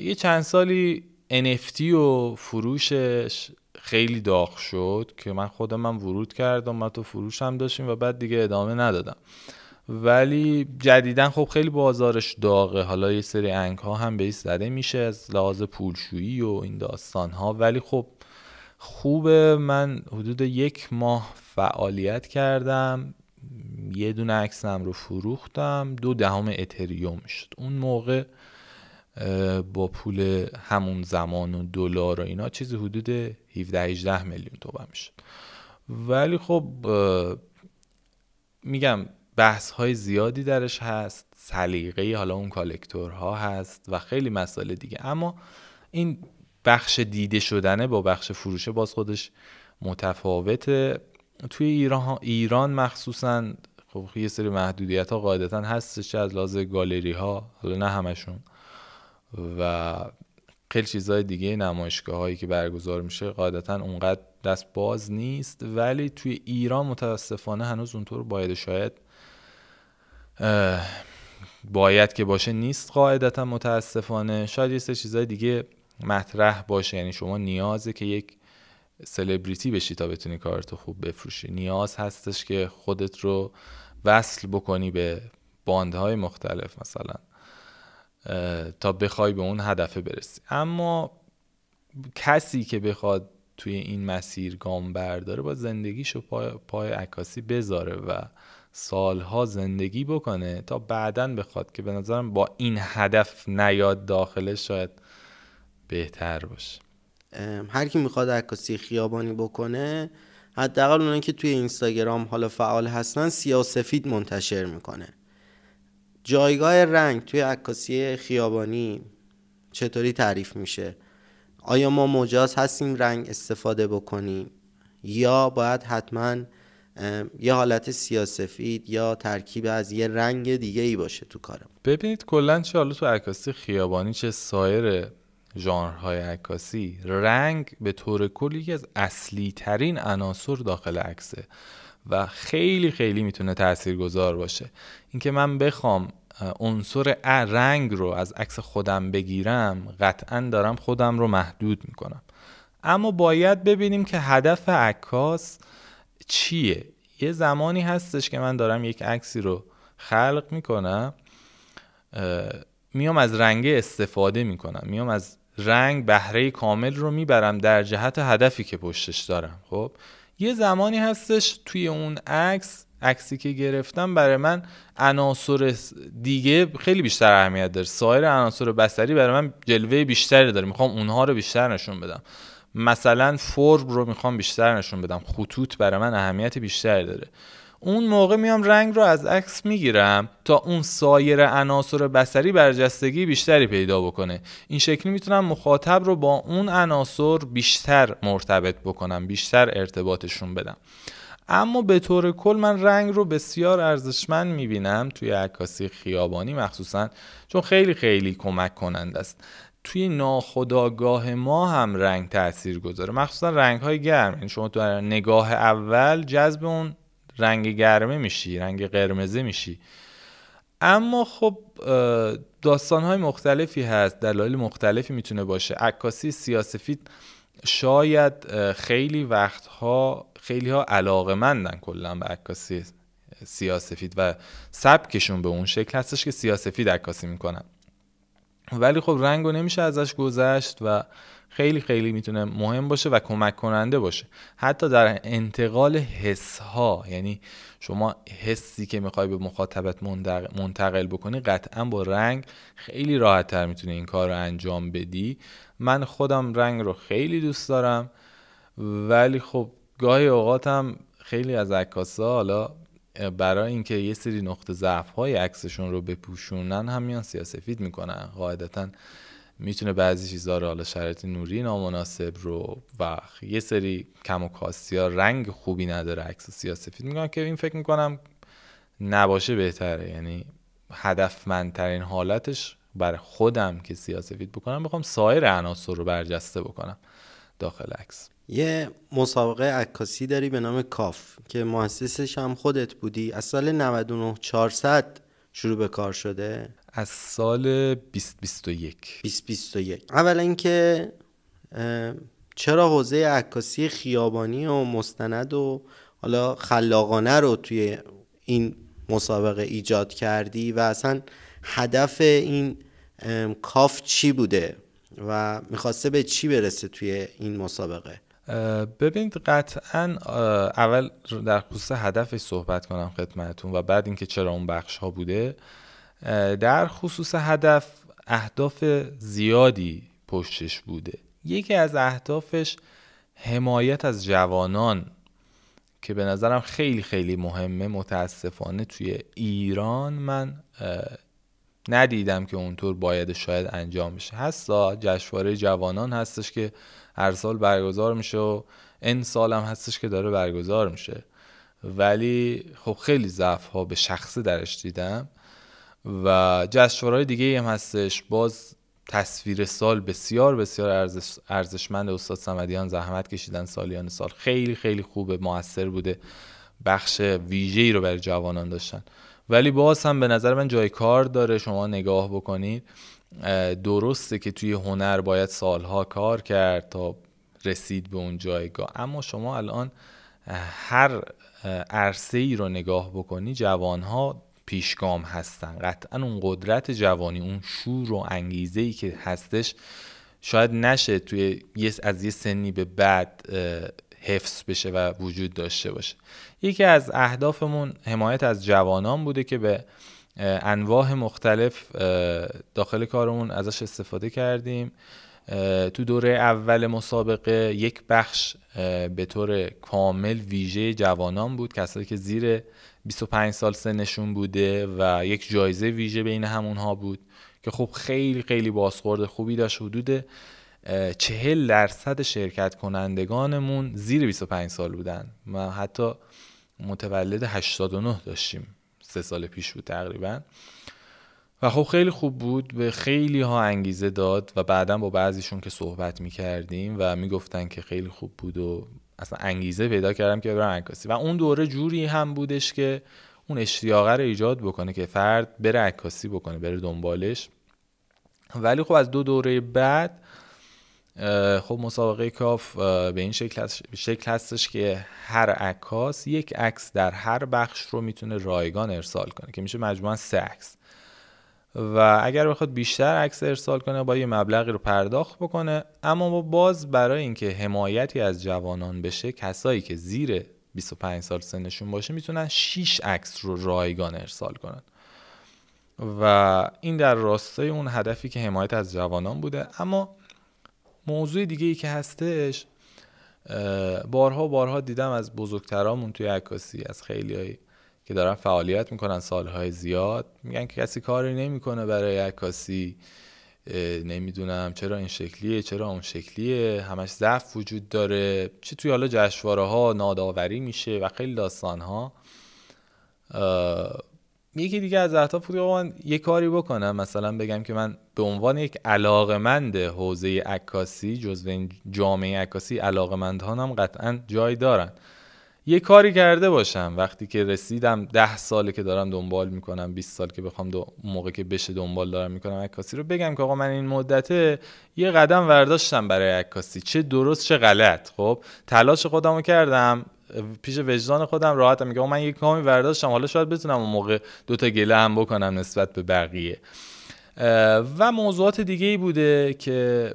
یه چند سالی NFT و فروشش خیلی داغ شد که من خودم هم ورود کردم و تو فروش هم داشتیم و بعد دیگه ادامه ندادم ولی جدیدا خب خیلی بازارش داغه حالا یه سری انگ ها هم بهش زده میشه از لحاظ پولشویی و این داستان ها ولی خب خوبه من حدود یک ماه فعالیت کردم یه دونه عکسم رو فروختم دو دهم اتریوم شد اون موقع با پول همون زمان و دلار و اینا چیزی حدود 17 18 میلیون تومن میشد ولی خب میگم بحث های زیادی درش هست سلیقه حالا اون کالکتورها هست و خیلی مسائل دیگه اما این بخش دیده شدنه با بخش فروشه باز خودش متفاوته توی ایران, ایران مخصوصا خب یه سری محدودیت ها قاعدتا هستش چه از لازم گالری ها حالا نه همشون و خیلی چیزهای دیگه نمایشگاه هایی که برگزار میشه قاعدتا اونقدر دست باز نیست ولی توی ایران متاسفانه هنوز اونطور باید شاید باید که باشه نیست قاعدتا متاسفانه شاید یه سه چیزهای دیگه مطرح باشه یعنی شما نیازه که یک سلبریتی بشی تا بتونی کارتو خوب بفروشی نیاز هستش که خودت رو وصل بکنی به باندهای مختلف مثلا تا بخوای به اون هدفه برسی اما کسی که بخواد توی این مسیر گام برداره با زندگیش پای, پای عکاسی بذاره و سالها زندگی بکنه تا بعدا بخواد که به نظرم با این هدف نیاد داخله شاید بهتر باشه هر کی میخواد عکاسی خیابانی بکنه حداقل اونایی که توی اینستاگرام حالا فعال هستن سیاه سفید منتشر میکنه جایگاه رنگ توی عکاسی خیابانی چطوری تعریف میشه آیا ما مجاز هستیم رنگ استفاده بکنیم یا باید حتما یه حالت سیاسفید یا ترکیب از یه رنگ دیگه ای باشه تو کارم ببینید کلا چه حالا تو عکاسی خیابانی چه سایر ژانرهای عکاسی رنگ به طور کلی یکی از اصلی ترین عناصر داخل عکسه و خیلی خیلی میتونه تاثیرگذار باشه اینکه من بخوام عنصر رنگ رو از عکس خودم بگیرم قطعا دارم خودم رو محدود میکنم اما باید ببینیم که هدف عکاس چیه یه زمانی هستش که من دارم یک عکسی رو خلق میکنم میام از رنگ استفاده میکنم میام از رنگ بهره کامل رو میبرم در جهت هدفی که پشتش دارم خب یه زمانی هستش توی اون عکس عکسی که گرفتم برای من عناصر دیگه خیلی بیشتر اهمیت داره سایر عناصر بصری برای من جلوه بیشتری داره میخوام اونها رو بیشتر نشون بدم مثلا فرم رو میخوام بیشتر نشون بدم خطوط برای من اهمیت بیشتری داره اون موقع میام رنگ رو از عکس میگیرم تا اون سایر عناصر بسری برجستگی بیشتری پیدا بکنه این شکلی میتونم مخاطب رو با اون عناصر بیشتر مرتبط بکنم بیشتر ارتباطشون بدم اما به طور کل من رنگ رو بسیار ارزشمند میبینم توی عکاسی خیابانی مخصوصا چون خیلی خیلی کمک کنند است توی ناخداگاه ما هم رنگ تاثیر گذاره مخصوصا رنگ های گرم یعنی شما تو نگاه اول جذب اون رنگ گرمه میشی رنگ قرمزه میشی اما خب داستان های مختلفی هست دلایل مختلفی میتونه باشه عکاسی سیاسفید شاید خیلی وقتها خیلی ها علاقه مندن کلا به عکاسی سیاسفید و سبکشون به اون شکل هستش که سیاسفید عکاسی میکنن ولی خب رنگو نمیشه ازش گذشت و خیلی خیلی میتونه مهم باشه و کمک کننده باشه حتی در انتقال حس ها یعنی شما حسی که میخوای به مخاطبت منتقل بکنی قطعا با رنگ خیلی راحت تر میتونی این کار رو انجام بدی من خودم رنگ رو خیلی دوست دارم ولی خب گاهی اوقاتم خیلی از عکاسا حالا برای اینکه یه سری نقطه ضعف های عکسشون رو بپوشونن هم میان سیاسفید میکنن قاعدتا میتونه بعضی چیزها رو حالا شرایط نوری نامناسب رو و یه سری کم و کاستی ها رنگ خوبی نداره عکس سیاسفید میکنن که این فکر میکنم نباشه بهتره یعنی هدفمندترین حالتش بر خودم که سیاسفید بکنم بخوام سایر عناصر رو برجسته بکنم داخل عکس یه مسابقه عکاسی داری به نام کاف که مؤسسش هم خودت بودی از سال 99 400 شروع به کار شده از سال 2021 2021 اولا اینکه چرا حوزه عکاسی خیابانی و مستند و حالا خلاقانه رو توی این مسابقه ایجاد کردی و اصلا هدف این کاف چی بوده و میخواسته به چی برسه توی این مسابقه ببینید قطعا اول در خصوص هدفش صحبت کنم خدمتون و بعد اینکه چرا اون بخش ها بوده در خصوص هدف اهداف زیادی پشتش بوده یکی از اهدافش حمایت از جوانان که به نظرم خیلی خیلی مهمه متاسفانه توی ایران من ندیدم که اونطور باید شاید انجام بشه هستا جشنواره جوانان هستش که هر سال برگزار میشه و این سال هم هستش که داره برگزار میشه ولی خب خیلی ضعف ها به شخصه درش دیدم و های دیگه هم هستش باز تصویر سال بسیار بسیار ارزشمند استاد سمدیان زحمت کشیدن سالیان سال خیلی خیلی خوبه موثر بوده بخش ویژه‌ای رو برای جوانان داشتن ولی باز هم به نظر من جای کار داره شما نگاه بکنید درسته که توی هنر باید سالها کار کرد تا رسید به اون جایگاه اما شما الان هر عرصه ای رو نگاه بکنی جوانها پیشگام هستن قطعا اون قدرت جوانی اون شور و انگیزه ای که هستش شاید نشه توی از یه سنی به بعد حفظ بشه و وجود داشته باشه یکی از اهدافمون حمایت از جوانان بوده که به انواع مختلف داخل کارمون ازش استفاده کردیم تو دوره اول مسابقه یک بخش به طور کامل ویژه جوانان بود کسایی که زیر 25 سال سنشون بوده و یک جایزه ویژه بین همونها بود که خب خیلی خیلی بازخورد خوبی داشت حدود چهل درصد شرکت کنندگانمون زیر 25 سال بودن و حتی متولد 89 داشتیم سه سال پیش بود تقریبا و خب خیلی خوب بود به خیلی ها انگیزه داد و بعدا با بعضیشون که صحبت کردیم و میگفتن که خیلی خوب بود و اصلا انگیزه پیدا کردم که برم عکاسی و اون دوره جوری هم بودش که اون اشتیاقه رو ایجاد بکنه که فرد بره عکاسی بکنه بره دنبالش ولی خب از دو دوره بعد خب مسابقه کاف به این شکل هستش که هر عکاس یک عکس در هر بخش رو میتونه رایگان ارسال کنه که میشه مجموعا سه عکس و اگر بخواد بیشتر عکس ارسال کنه با یه مبلغی رو پرداخت بکنه اما با باز برای اینکه حمایتی از جوانان بشه کسایی که زیر 25 سال سنشون باشه میتونن 6 عکس رو رایگان ارسال کنن و این در راستای اون هدفی که حمایت از جوانان بوده اما موضوع دیگه ای که هستش بارها بارها دیدم از بزرگترامون توی عکاسی از خیلیایی که دارن فعالیت میکنن سالهای زیاد میگن که کسی کاری نمیکنه برای عکاسی نمیدونم چرا این شکلیه چرا اون شکلیه همش ضعف وجود داره چی توی حالا جشنواره ها ناداوری میشه و خیلی داستان ها یکی دیگه از اهداف بود من یه کاری بکنم مثلا بگم که من به عنوان یک علاقمند حوزه عکاسی جزء این جامعه عکاسی هم قطعا جای دارن یه کاری کرده باشم وقتی که رسیدم ده ساله که دارم دنبال میکنم 20 سال که بخوام دو موقع که بشه دنبال دارم میکنم عکاسی رو بگم که آقا من این مدته یه قدم ورداشتم برای عکاسی چه درست چه غلط خب تلاش خودم کردم پیش وجدان خودم راحتم میگم من یک کامی ورداشتم حالا شاید بتونم اون موقع دوتا گله هم بکنم نسبت به بقیه و موضوعات دیگه ای بوده که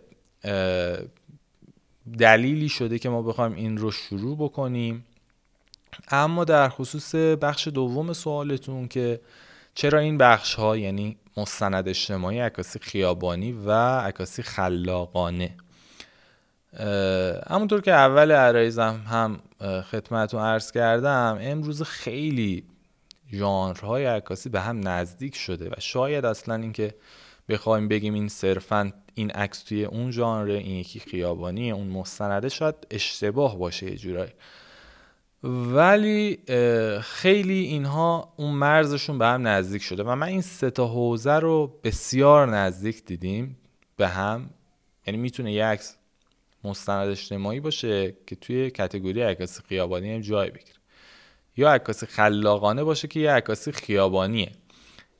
دلیلی شده که ما بخوایم این رو شروع بکنیم اما در خصوص بخش دوم سوالتون که چرا این بخش ها یعنی مستند اجتماعی عکاسی خیابانی و عکاسی خلاقانه همونطور که اول عرایزم هم خدمتتون عرض کردم امروز خیلی ژانرهای عکاسی به هم نزدیک شده و شاید اصلا اینکه بخوایم بگیم این صرفا این عکس توی اون ژانر این یکی خیابانی اون مستنده شاید اشتباه باشه یه جورایی ولی خیلی اینها اون مرزشون به هم نزدیک شده و من این سه تا حوزه رو بسیار نزدیک دیدیم به هم یعنی میتونه یه عکس مستند اجتماعی باشه که توی کتگوری عکاسی خیابانی هم جای بگیره یا عکاسی خلاقانه باشه که یه عکاسی خیابانیه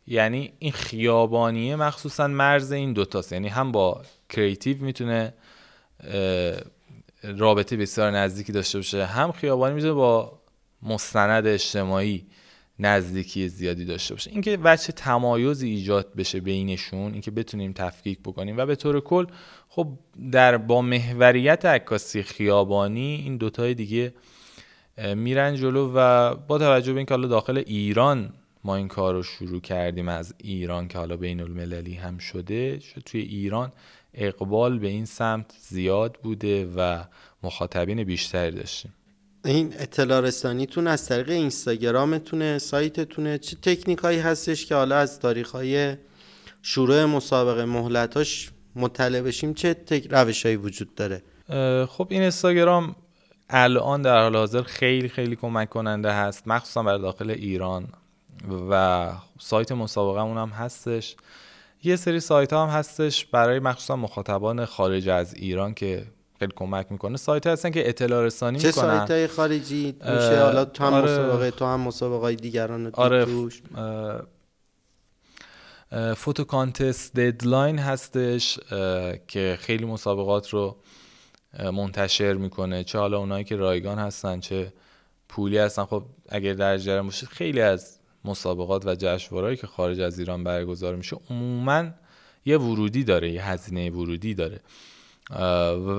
یعنی این خیابانیه مخصوصا مرز این دوتاست یعنی هم با کریتیو میتونه رابطه بسیار نزدیکی داشته باشه هم خیابانی میتونه با مستند اجتماعی نزدیکی زیادی داشته باشه اینکه وچه تمایز ایجاد بشه بینشون اینکه بتونیم تفکیک بکنیم و به طور کل خب در با محوریت عکاسی خیابانی این دوتای دیگه میرن جلو و با توجه به اینکه حالا داخل ایران ما این کار رو شروع کردیم از ایران که حالا بین المللی هم شده شد توی ایران اقبال به این سمت زیاد بوده و مخاطبین بیشتری داشتیم این اطلاع رسانیتون از طریق اینستاگرامتونه سایتتونه چه تکنیک هایی هستش که حالا از تاریخ های شروع مسابقه مهلتاش مطلع بشیم چه تک... روش هایی وجود داره خب این اینستاگرام الان در حال حاضر خیلی خیلی کمک کننده هست مخصوصا برای داخل ایران و سایت مسابقه هم هستش یه سری سایت ها هم هستش برای مخصوصا مخاطبان خارج از ایران که خیلی کمک میکنه سایت هستن که اطلاع رسانی چه میکنن چه سایت خارجی میشه حالا تو هم آره. مسابقه تو هم مسابقه های دیگران آره توش فوتو کانتست ددلاین هستش که خیلی مسابقات رو منتشر میکنه چه حالا اونایی که رایگان هستن چه پولی هستن خب اگر در جریان باشید خیلی از مسابقات و جشنوارهایی که خارج از ایران برگزار میشه عموما یه ورودی داره یه هزینه ورودی داره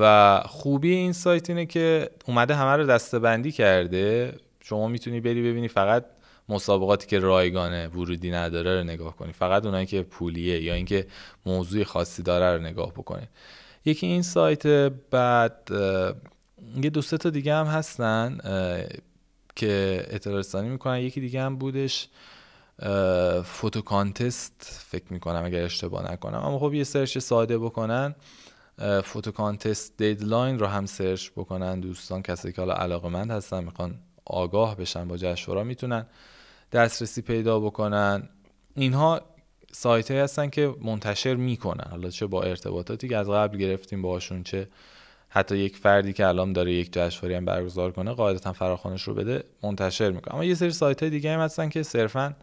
و خوبی این سایت اینه که اومده همه رو بندی کرده شما میتونی بری ببینی فقط مسابقاتی که رایگانه ورودی نداره رو نگاه کنی فقط اونایی که پولیه یا اینکه موضوع خاصی داره رو نگاه بکنی یکی این سایت بعد یه دو سه تا دیگه هم هستن که اطلاع میکنن یکی دیگه هم بودش فوتو کانتست فکر میکنم اگر اشتباه نکنم اما خب یه سرچ ساده بکنن کانتست ددلاین رو هم سرچ بکنن دوستان کسی که حالا علاقمند هستن میخوان آگاه بشن با جشنواره میتونن دسترسی پیدا بکنن اینها سایت هایی هستن که منتشر میکنن حالا چه با ارتباطاتی که از قبل گرفتیم باشون چه حتی یک فردی که الان داره یک جشنواره هم برگزار کنه قاعدتا فراخوانش رو بده منتشر میکنه اما یه سری سایت های دیگه هم هستن که صرفا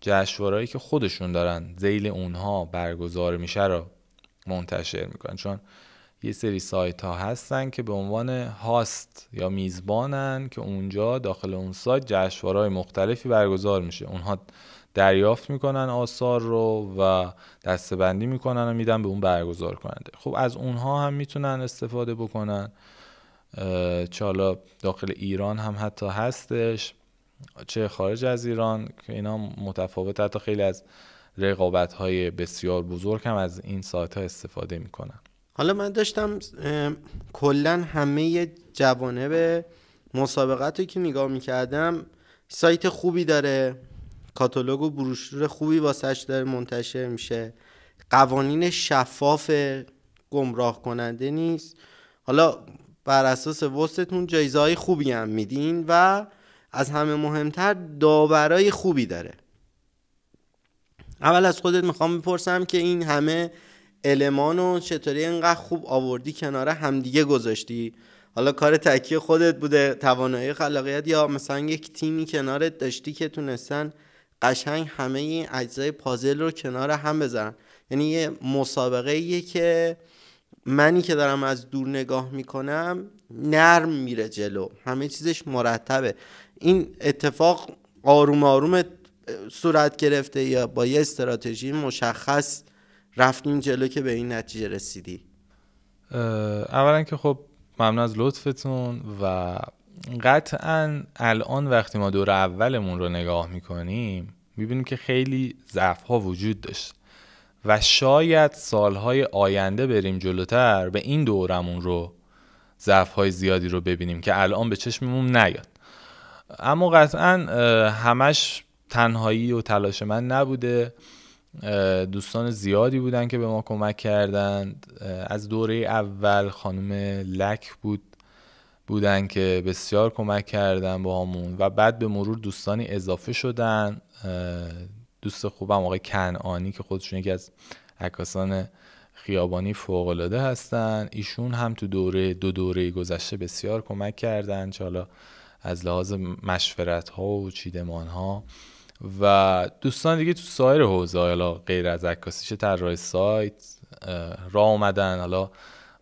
جشنوارهایی که خودشون دارن ذیل اونها برگزار میشه رو منتشر میکنن چون یه سری سایت ها هستن که به عنوان هاست یا میزبانن که اونجا داخل اون سایت های مختلفی برگزار میشه اونها دریافت میکنن آثار رو و دستبندی میکنن و میدن به اون برگزار کننده خب از اونها هم میتونن استفاده بکنن چه حالا داخل ایران هم حتی هستش چه خارج از ایران که اینا متفاوت حتی خیلی از رقابت های بسیار بزرگ هم از این سایت ها استفاده میکنن حالا من داشتم کلا همه جوانب مسابقت رو که نگاه میکردم سایت خوبی داره کاتالوگ و بروشور خوبی واسش داره منتشر میشه قوانین شفاف گمراه کننده نیست حالا بر اساس وستتون جایزه های خوبی هم میدین و از همه مهمتر داورای خوبی داره اول از خودت میخوام بپرسم که این همه و چطوری انقدر خوب آوردی کنار همدیگه گذاشتی حالا کار تکیه خودت بوده توانایی خلاقیت یا مثلا یک تیمی کنارت داشتی که تونستن قشنگ همه این اجزای پازل رو کنار هم بذارن یعنی یه مسابقه ایه که منی که دارم از دور نگاه میکنم نرم میره جلو همه چیزش مرتبه این اتفاق آروم آروم صورت گرفته یا با یه استراتژی مشخص رفتین جلو که به این نتیجه رسیدی اولا که خب ممنون از لطفتون و قطعا الان وقتی ما دور اولمون رو نگاه میکنیم میبینیم که خیلی ضعف ها وجود داشت و شاید سالهای آینده بریم جلوتر به این دورمون رو ضعف های زیادی رو ببینیم که الان به چشممون نیاد اما قطعا همش تنهایی و تلاش من نبوده دوستان زیادی بودن که به ما کمک کردند از دوره اول خانم لک بود بودن که بسیار کمک کردن با همون و بعد به مرور دوستانی اضافه شدن دوست خوبم آقای کنعانی که خودشون یکی از عکاسان خیابانی فوقالعاده هستن ایشون هم تو دوره دو دوره گذشته بسیار کمک کردن چالا از لحاظ مشورت ها و چیدمان ها و دوستان دیگه تو سایر حوزه حالا غیر از چه طراحی سایت راه اومدن حالا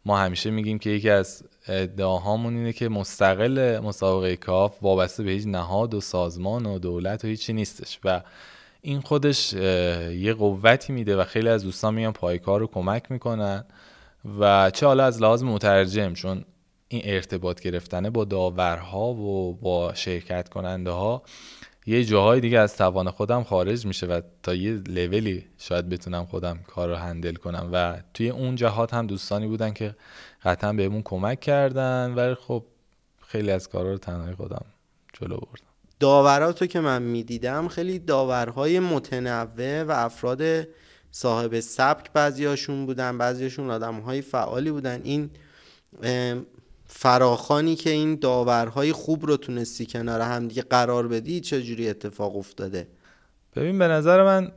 ما همیشه میگیم که یکی از ادعاهامون اینه که مستقل مسابقه کاف وابسته به هیچ نهاد و سازمان و دولت و هیچی نیستش و این خودش یه قوتی میده و خیلی از دوستان میان کار رو کمک میکنن و چه حالا از لحاظ مترجم چون این ارتباط گرفتن با داورها و با شرکت کننده ها یه جاهای دیگه از توان خودم خارج میشه و تا یه لولی شاید بتونم خودم کار رو هندل کنم و توی اون جهات هم دوستانی بودن که قطعا بهمون کمک کردن ولی خب خیلی از کارا رو تنهای خودم جلو بردم داوراتو که من میدیدم خیلی داورهای متنوع و افراد صاحب سبک بعضیاشون بودن بعضیاشون آدمهای فعالی بودن این فراخانی که این داورهای خوب رو تونستی کنار همدیگه قرار بدی چجوری اتفاق افتاده ببین به نظر من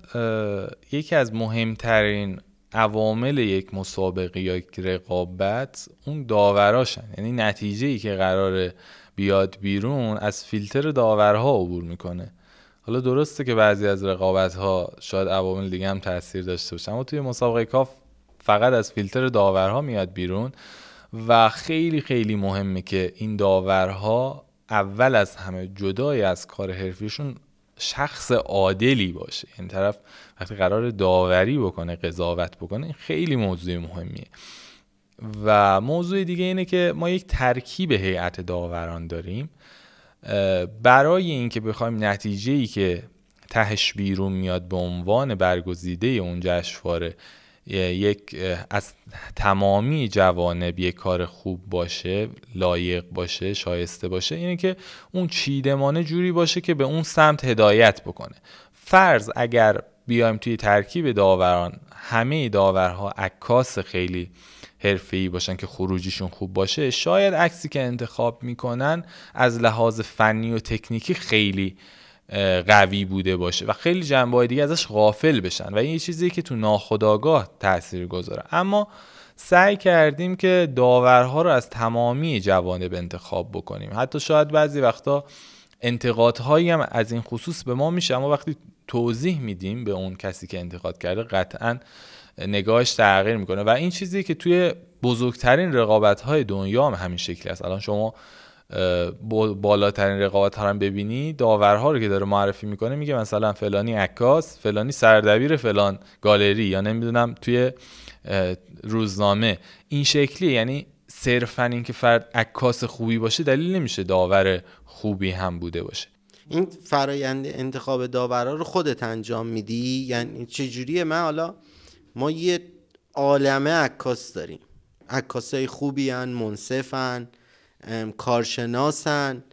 یکی از مهمترین عوامل یک مسابقه یا یک رقابت اون داوراشن یعنی نتیجه ای که قرار بیاد بیرون از فیلتر داورها عبور میکنه حالا درسته که بعضی از رقابت ها شاید عوامل دیگه هم تاثیر داشته باشه اما توی مسابقه کاف فقط از فیلتر داورها میاد بیرون و خیلی خیلی مهمه که این داورها اول از همه جدای از کار حرفیشون شخص عادلی باشه این یعنی طرف وقتی قرار داوری بکنه قضاوت بکنه این خیلی موضوع مهمیه و موضوع دیگه اینه که ما یک ترکیب هیئت داوران داریم برای اینکه بخوایم نتیجه ای که تهش بیرون میاد به عنوان برگزیده اون جشنواره یک از تمامی جوانب یک کار خوب باشه لایق باشه شایسته باشه اینه که اون چیدمانه جوری باشه که به اون سمت هدایت بکنه فرض اگر بیایم توی ترکیب داوران همه داورها عکاس خیلی ای باشن که خروجیشون خوب باشه شاید عکسی که انتخاب میکنن از لحاظ فنی و تکنیکی خیلی قوی بوده باشه و خیلی جنبه های دیگه ازش غافل بشن و این یه چیزی که تو ناخودآگاه تاثیر گذاره اما سعی کردیم که داورها رو از تمامی به انتخاب بکنیم حتی شاید بعضی وقتا انتقادهایی هم از این خصوص به ما میشه اما وقتی توضیح میدیم به اون کسی که انتقاد کرده قطعا نگاهش تغییر میکنه و این چیزی که توی بزرگترین رقابت های دنیا هم همین شکلی است الان شما بالاترین رقابت هم ببینی داورها رو که داره معرفی میکنه میگه مثلا فلانی عکاس فلانی سردبیر فلان گالری یا نمیدونم توی روزنامه این شکلی یعنی صرفا که فرد عکاس خوبی باشه دلیل نمیشه داور خوبی هم بوده باشه این فرایند انتخاب داورا رو خودت انجام میدی یعنی چجوریه من حالا ما یه عالمه عکاس داریم عکاسای خوبی هن منصفن کارشناسن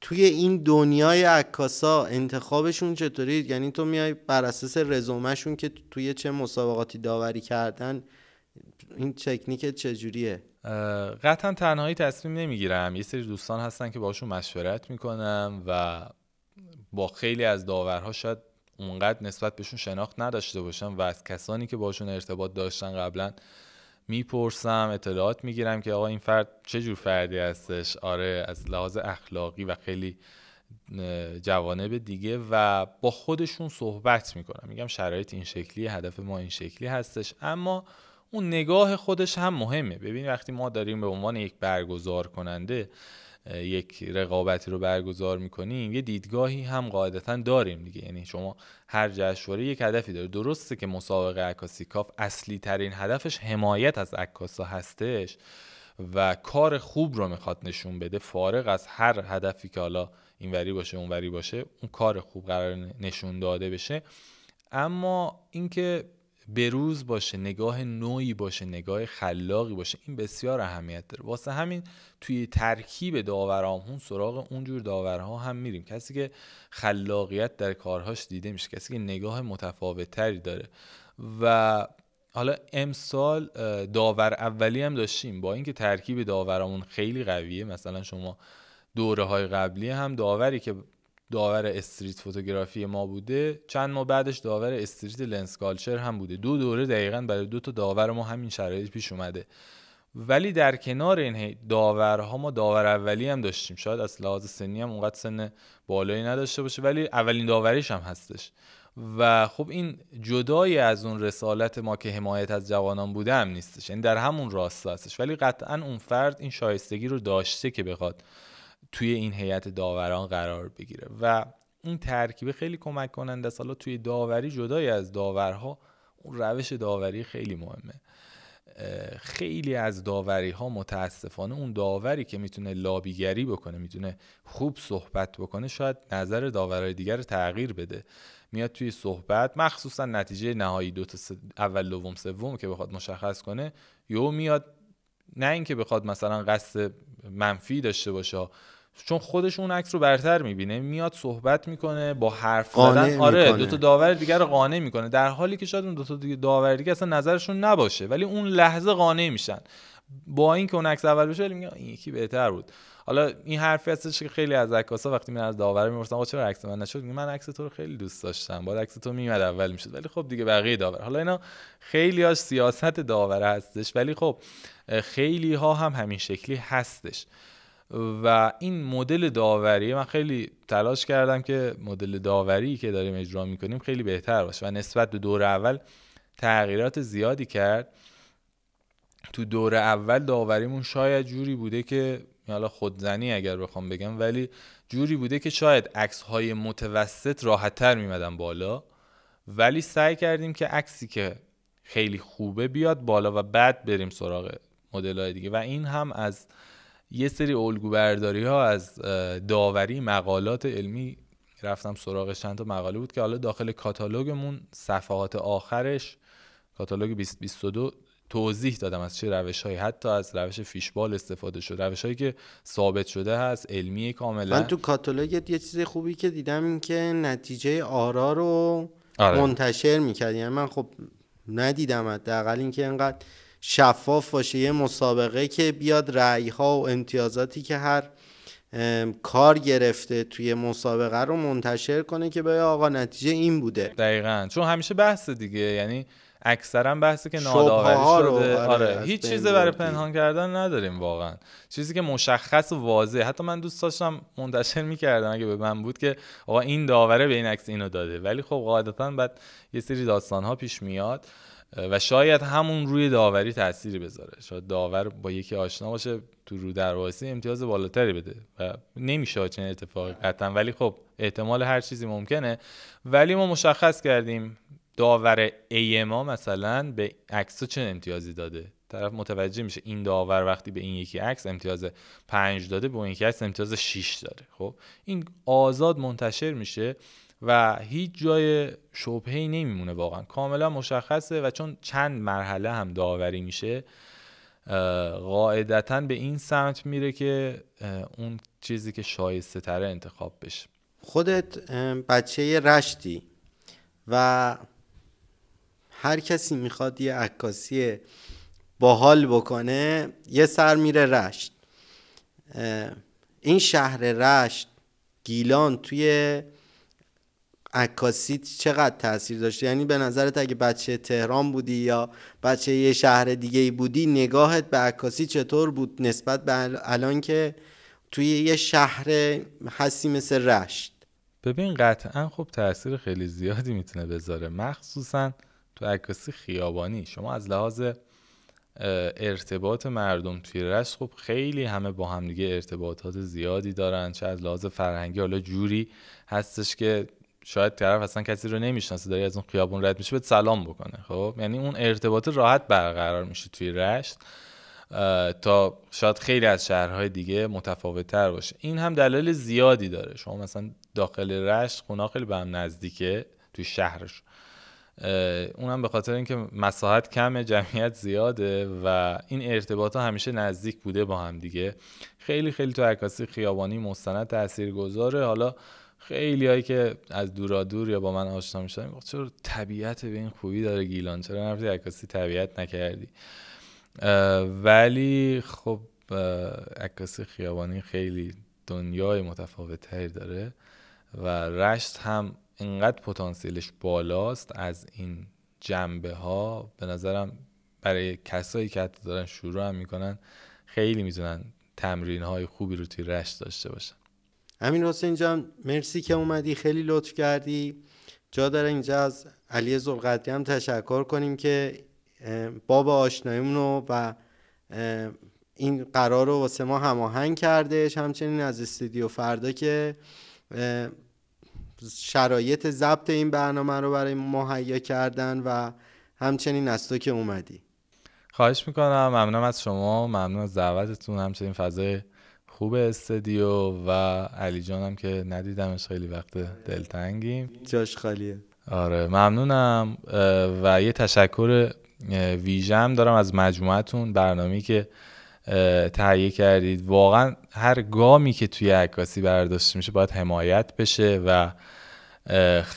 توی این دنیای عکاسا انتخابشون چطوری یعنی تو میای بر اساس رزومهشون که توی چه مسابقاتی داوری کردن این تکنیک چجوریه قطعا تنهایی تصمیم نمیگیرم یه سری دوستان هستن که باشون مشورت میکنم و با خیلی از داورها شاید اونقدر نسبت بهشون شناخت نداشته باشم و از کسانی که باشون ارتباط داشتن قبلا میپرسم اطلاعات میگیرم که آقا این فرد چه جور فردی هستش آره از لحاظ اخلاقی و خیلی جوانب دیگه و با خودشون صحبت میکنم میگم شرایط این شکلی هدف ما این شکلی هستش اما اون نگاه خودش هم مهمه ببین وقتی ما داریم به عنوان یک برگزار کننده یک رقابتی رو برگزار میکنیم یه دیدگاهی هم قاعدتا داریم دیگه یعنی شما هر جشنواره یک هدفی داره درسته که مسابقه عکاسی کاف اصلی ترین هدفش حمایت از عکاسا هستش و کار خوب رو میخواد نشون بده فارغ از هر هدفی که حالا اینوری باشه اونوری باشه اون کار خوب قرار نشون داده بشه اما اینکه بروز باشه نگاه نوعی باشه نگاه خلاقی باشه این بسیار اهمیت داره واسه همین توی ترکیب داورامون سراغ اونجور داورها هم میریم کسی که خلاقیت در کارهاش دیده میشه کسی که نگاه متفاوتتری داره و حالا امسال داور اولی هم داشتیم با اینکه ترکیب داورامون خیلی قویه مثلا شما دوره های قبلی هم داوری که داور استریت فوتوگرافی ما بوده چند ماه بعدش داور استریت لنس کالچر هم بوده دو دوره دقیقا برای دو تا داور ما همین شرایط پیش اومده ولی در کنار این داورها ما داور اولی هم داشتیم شاید از لحاظ سنی هم اونقدر سن بالایی نداشته باشه ولی اولین داوریش هم هستش و خب این جدای از اون رسالت ما که حمایت از جوانان بوده هم نیستش یعنی در همون راستا هستش ولی قطعا اون فرد این شایستگی رو داشته که بخواد توی این هیئت داوران قرار بگیره و این ترکیب خیلی کمک کننده است حالا توی داوری جدای از داورها اون روش داوری خیلی مهمه خیلی از داوری ها متاسفانه اون داوری که میتونه لابیگری بکنه میتونه خوب صحبت بکنه شاید نظر داورای دیگر رو تغییر بده میاد توی صحبت مخصوصا نتیجه نهایی دو تا اول دوم سوم که بخواد مشخص کنه یو میاد نه اینکه بخواد مثلا قصد منفی داشته باشه چون خودش اون عکس رو برتر میبینه میاد صحبت میکنه با حرف زدن آره دو تا داور دیگر رو قانع میکنه در حالی که شاید اون دو تا داور دیگه اصلا نظرشون نباشه ولی اون لحظه قانع میشن با اینکه اون عکس اول بشه ولی این یکی بهتر بود حالا این حرفی هستش که خیلی از عکاسا وقتی من از داور میپرسن آقا چرا عکس من نشد من عکس تو رو خیلی دوست داشتم با عکس تو میمد اول میشد ولی خب دیگه بقیه داور حالا اینا خیلی هاش سیاست داور هستش ولی خب خیلی ها هم همین شکلی هستش و این مدل داوری من خیلی تلاش کردم که مدل داوری که داریم اجرا میکنیم خیلی بهتر باشه و نسبت به دور اول تغییرات زیادی کرد تو دور اول داوریمون شاید جوری بوده که حالا خودزنی اگر بخوام بگم ولی جوری بوده که شاید عکس های متوسط راحت تر میمدن بالا ولی سعی کردیم که عکسی که خیلی خوبه بیاد بالا و بعد بریم سراغ مدل های دیگه و این هم از یه سری الگو ها از داوری مقالات علمی رفتم سراغ چند تا مقاله بود که حالا داخل کاتالوگمون صفحات آخرش کاتالوگ 2022 توضیح دادم از چه روش های حتی از روش فیشبال استفاده شد روش هایی که ثابت شده هست علمی کاملا من تو کاتالوگ یه چیز خوبی که دیدم این که نتیجه آرا رو آره. منتشر میکرد یعنی من خب ندیدم حداقل اینکه انقدر شفاف باشه یه مسابقه که بیاد رعی ها و امتیازاتی که هر کار گرفته توی مسابقه رو منتشر کنه که به آقا نتیجه این بوده دقیقا چون همیشه بحث دیگه یعنی اکثرا بحثی که نادآوری شده آره, آره، هیچ چیز برای پنهان کردن نداریم واقعا چیزی که مشخص و واضحه حتی من دوست داشتم منتشر میکردم اگه به من بود که آقا این داوره به این عکس اینو داده ولی خب قاعدتا بعد یه سری داستان پیش میاد و شاید همون روی داوری تاثیری بذاره شاید داور با یکی آشنا باشه تو رو درواسی امتیاز بالاتری بده و نمیشه چنین اتفاقی قطعا ولی خب احتمال هر چیزی ممکنه ولی ما مشخص کردیم داور ای مثلا به عکس چه امتیازی داده طرف متوجه میشه این داور وقتی به این یکی عکس امتیاز 5 داده به اون یکی عکس امتیاز 6 داره خب این آزاد منتشر میشه و هیچ جای شبهه‌ای نمیمونه واقعا کاملا مشخصه و چون چند مرحله هم داوری میشه قاعدتا به این سمت میره که اون چیزی که شایسته تره انتخاب بشه خودت بچه رشتی و هر کسی میخواد یه عکاسی باحال بکنه یه سر میره رشت این شهر رشت گیلان توی عکاسی چقدر تاثیر داشته؟ یعنی به نظرت اگه بچه تهران بودی یا بچه یه شهر دیگه بودی نگاهت به عکاسی چطور بود نسبت به الان که توی یه شهر هستی مثل رشت ببین قطعا خب تاثیر خیلی زیادی میتونه بذاره مخصوصا تو عکاسی خیابانی شما از لحاظ ارتباط مردم توی رشت خب خیلی همه با همدیگه ارتباطات زیادی دارن چه از لحاظ فرهنگی حالا جوری هستش که شاید طرف اصلا کسی رو نمیشناسه داری از اون خیابون رد میشه بهت سلام بکنه خب یعنی اون ارتباط راحت برقرار میشه توی رشت تا شاید خیلی از شهرهای دیگه متفاوت تر باشه این هم دلیل زیادی داره شما مثلا داخل رشت خونه خیلی به هم نزدیکه توی شهرش اونم به خاطر اینکه مساحت کمه جمعیت زیاده و این ارتباط ها همیشه نزدیک بوده با هم دیگه خیلی خیلی تو عکاسی خیابانی مستند تاثیرگذاره حالا خیلی هایی که از دورا دور یا با من آشنا میشدن میگفت چرا طبیعت به این خوبی داره گیلان چرا نرفتی عکاسی طبیعت نکردی ولی خب عکاسی خیابانی خیلی دنیای متفاوت داره و رشت هم اینقدر پتانسیلش بالاست از این جنبه ها به نظرم برای کسایی که حتی دارن شروع هم میکنن خیلی میتونن تمرین های خوبی رو توی رشت داشته باشن امین حسین جان مرسی که اومدی خیلی لطف کردی جا داره اینجا از علی زلقدری هم تشکر کنیم که باب آشناییمون رو و این قرار رو واسه ما هماهنگ کردش همچنین از استودیو فردا که شرایط ضبط این برنامه رو برای مهیا کردن و همچنین از تو که اومدی خواهش میکنم ممنونم از شما ممنون از دعوتتون همچنین فضای خوب استدیو و علی جانم که ندیدمش خیلی وقت دلتنگیم جاش خالیه آره ممنونم و یه تشکر ویژم دارم از مجموعتون برنامه که تهیه کردید واقعا هر گامی که توی عکاسی برداشت میشه باید حمایت بشه و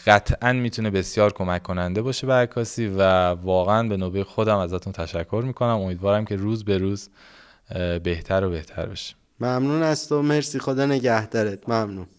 قطعا میتونه بسیار کمک کننده باشه به عکاسی و واقعا به نوبه خودم ازتون تشکر میکنم امیدوارم که روز به روز بهتر و بهتر بشه ممنون از تو مرسی خدا نگهدارت ممنون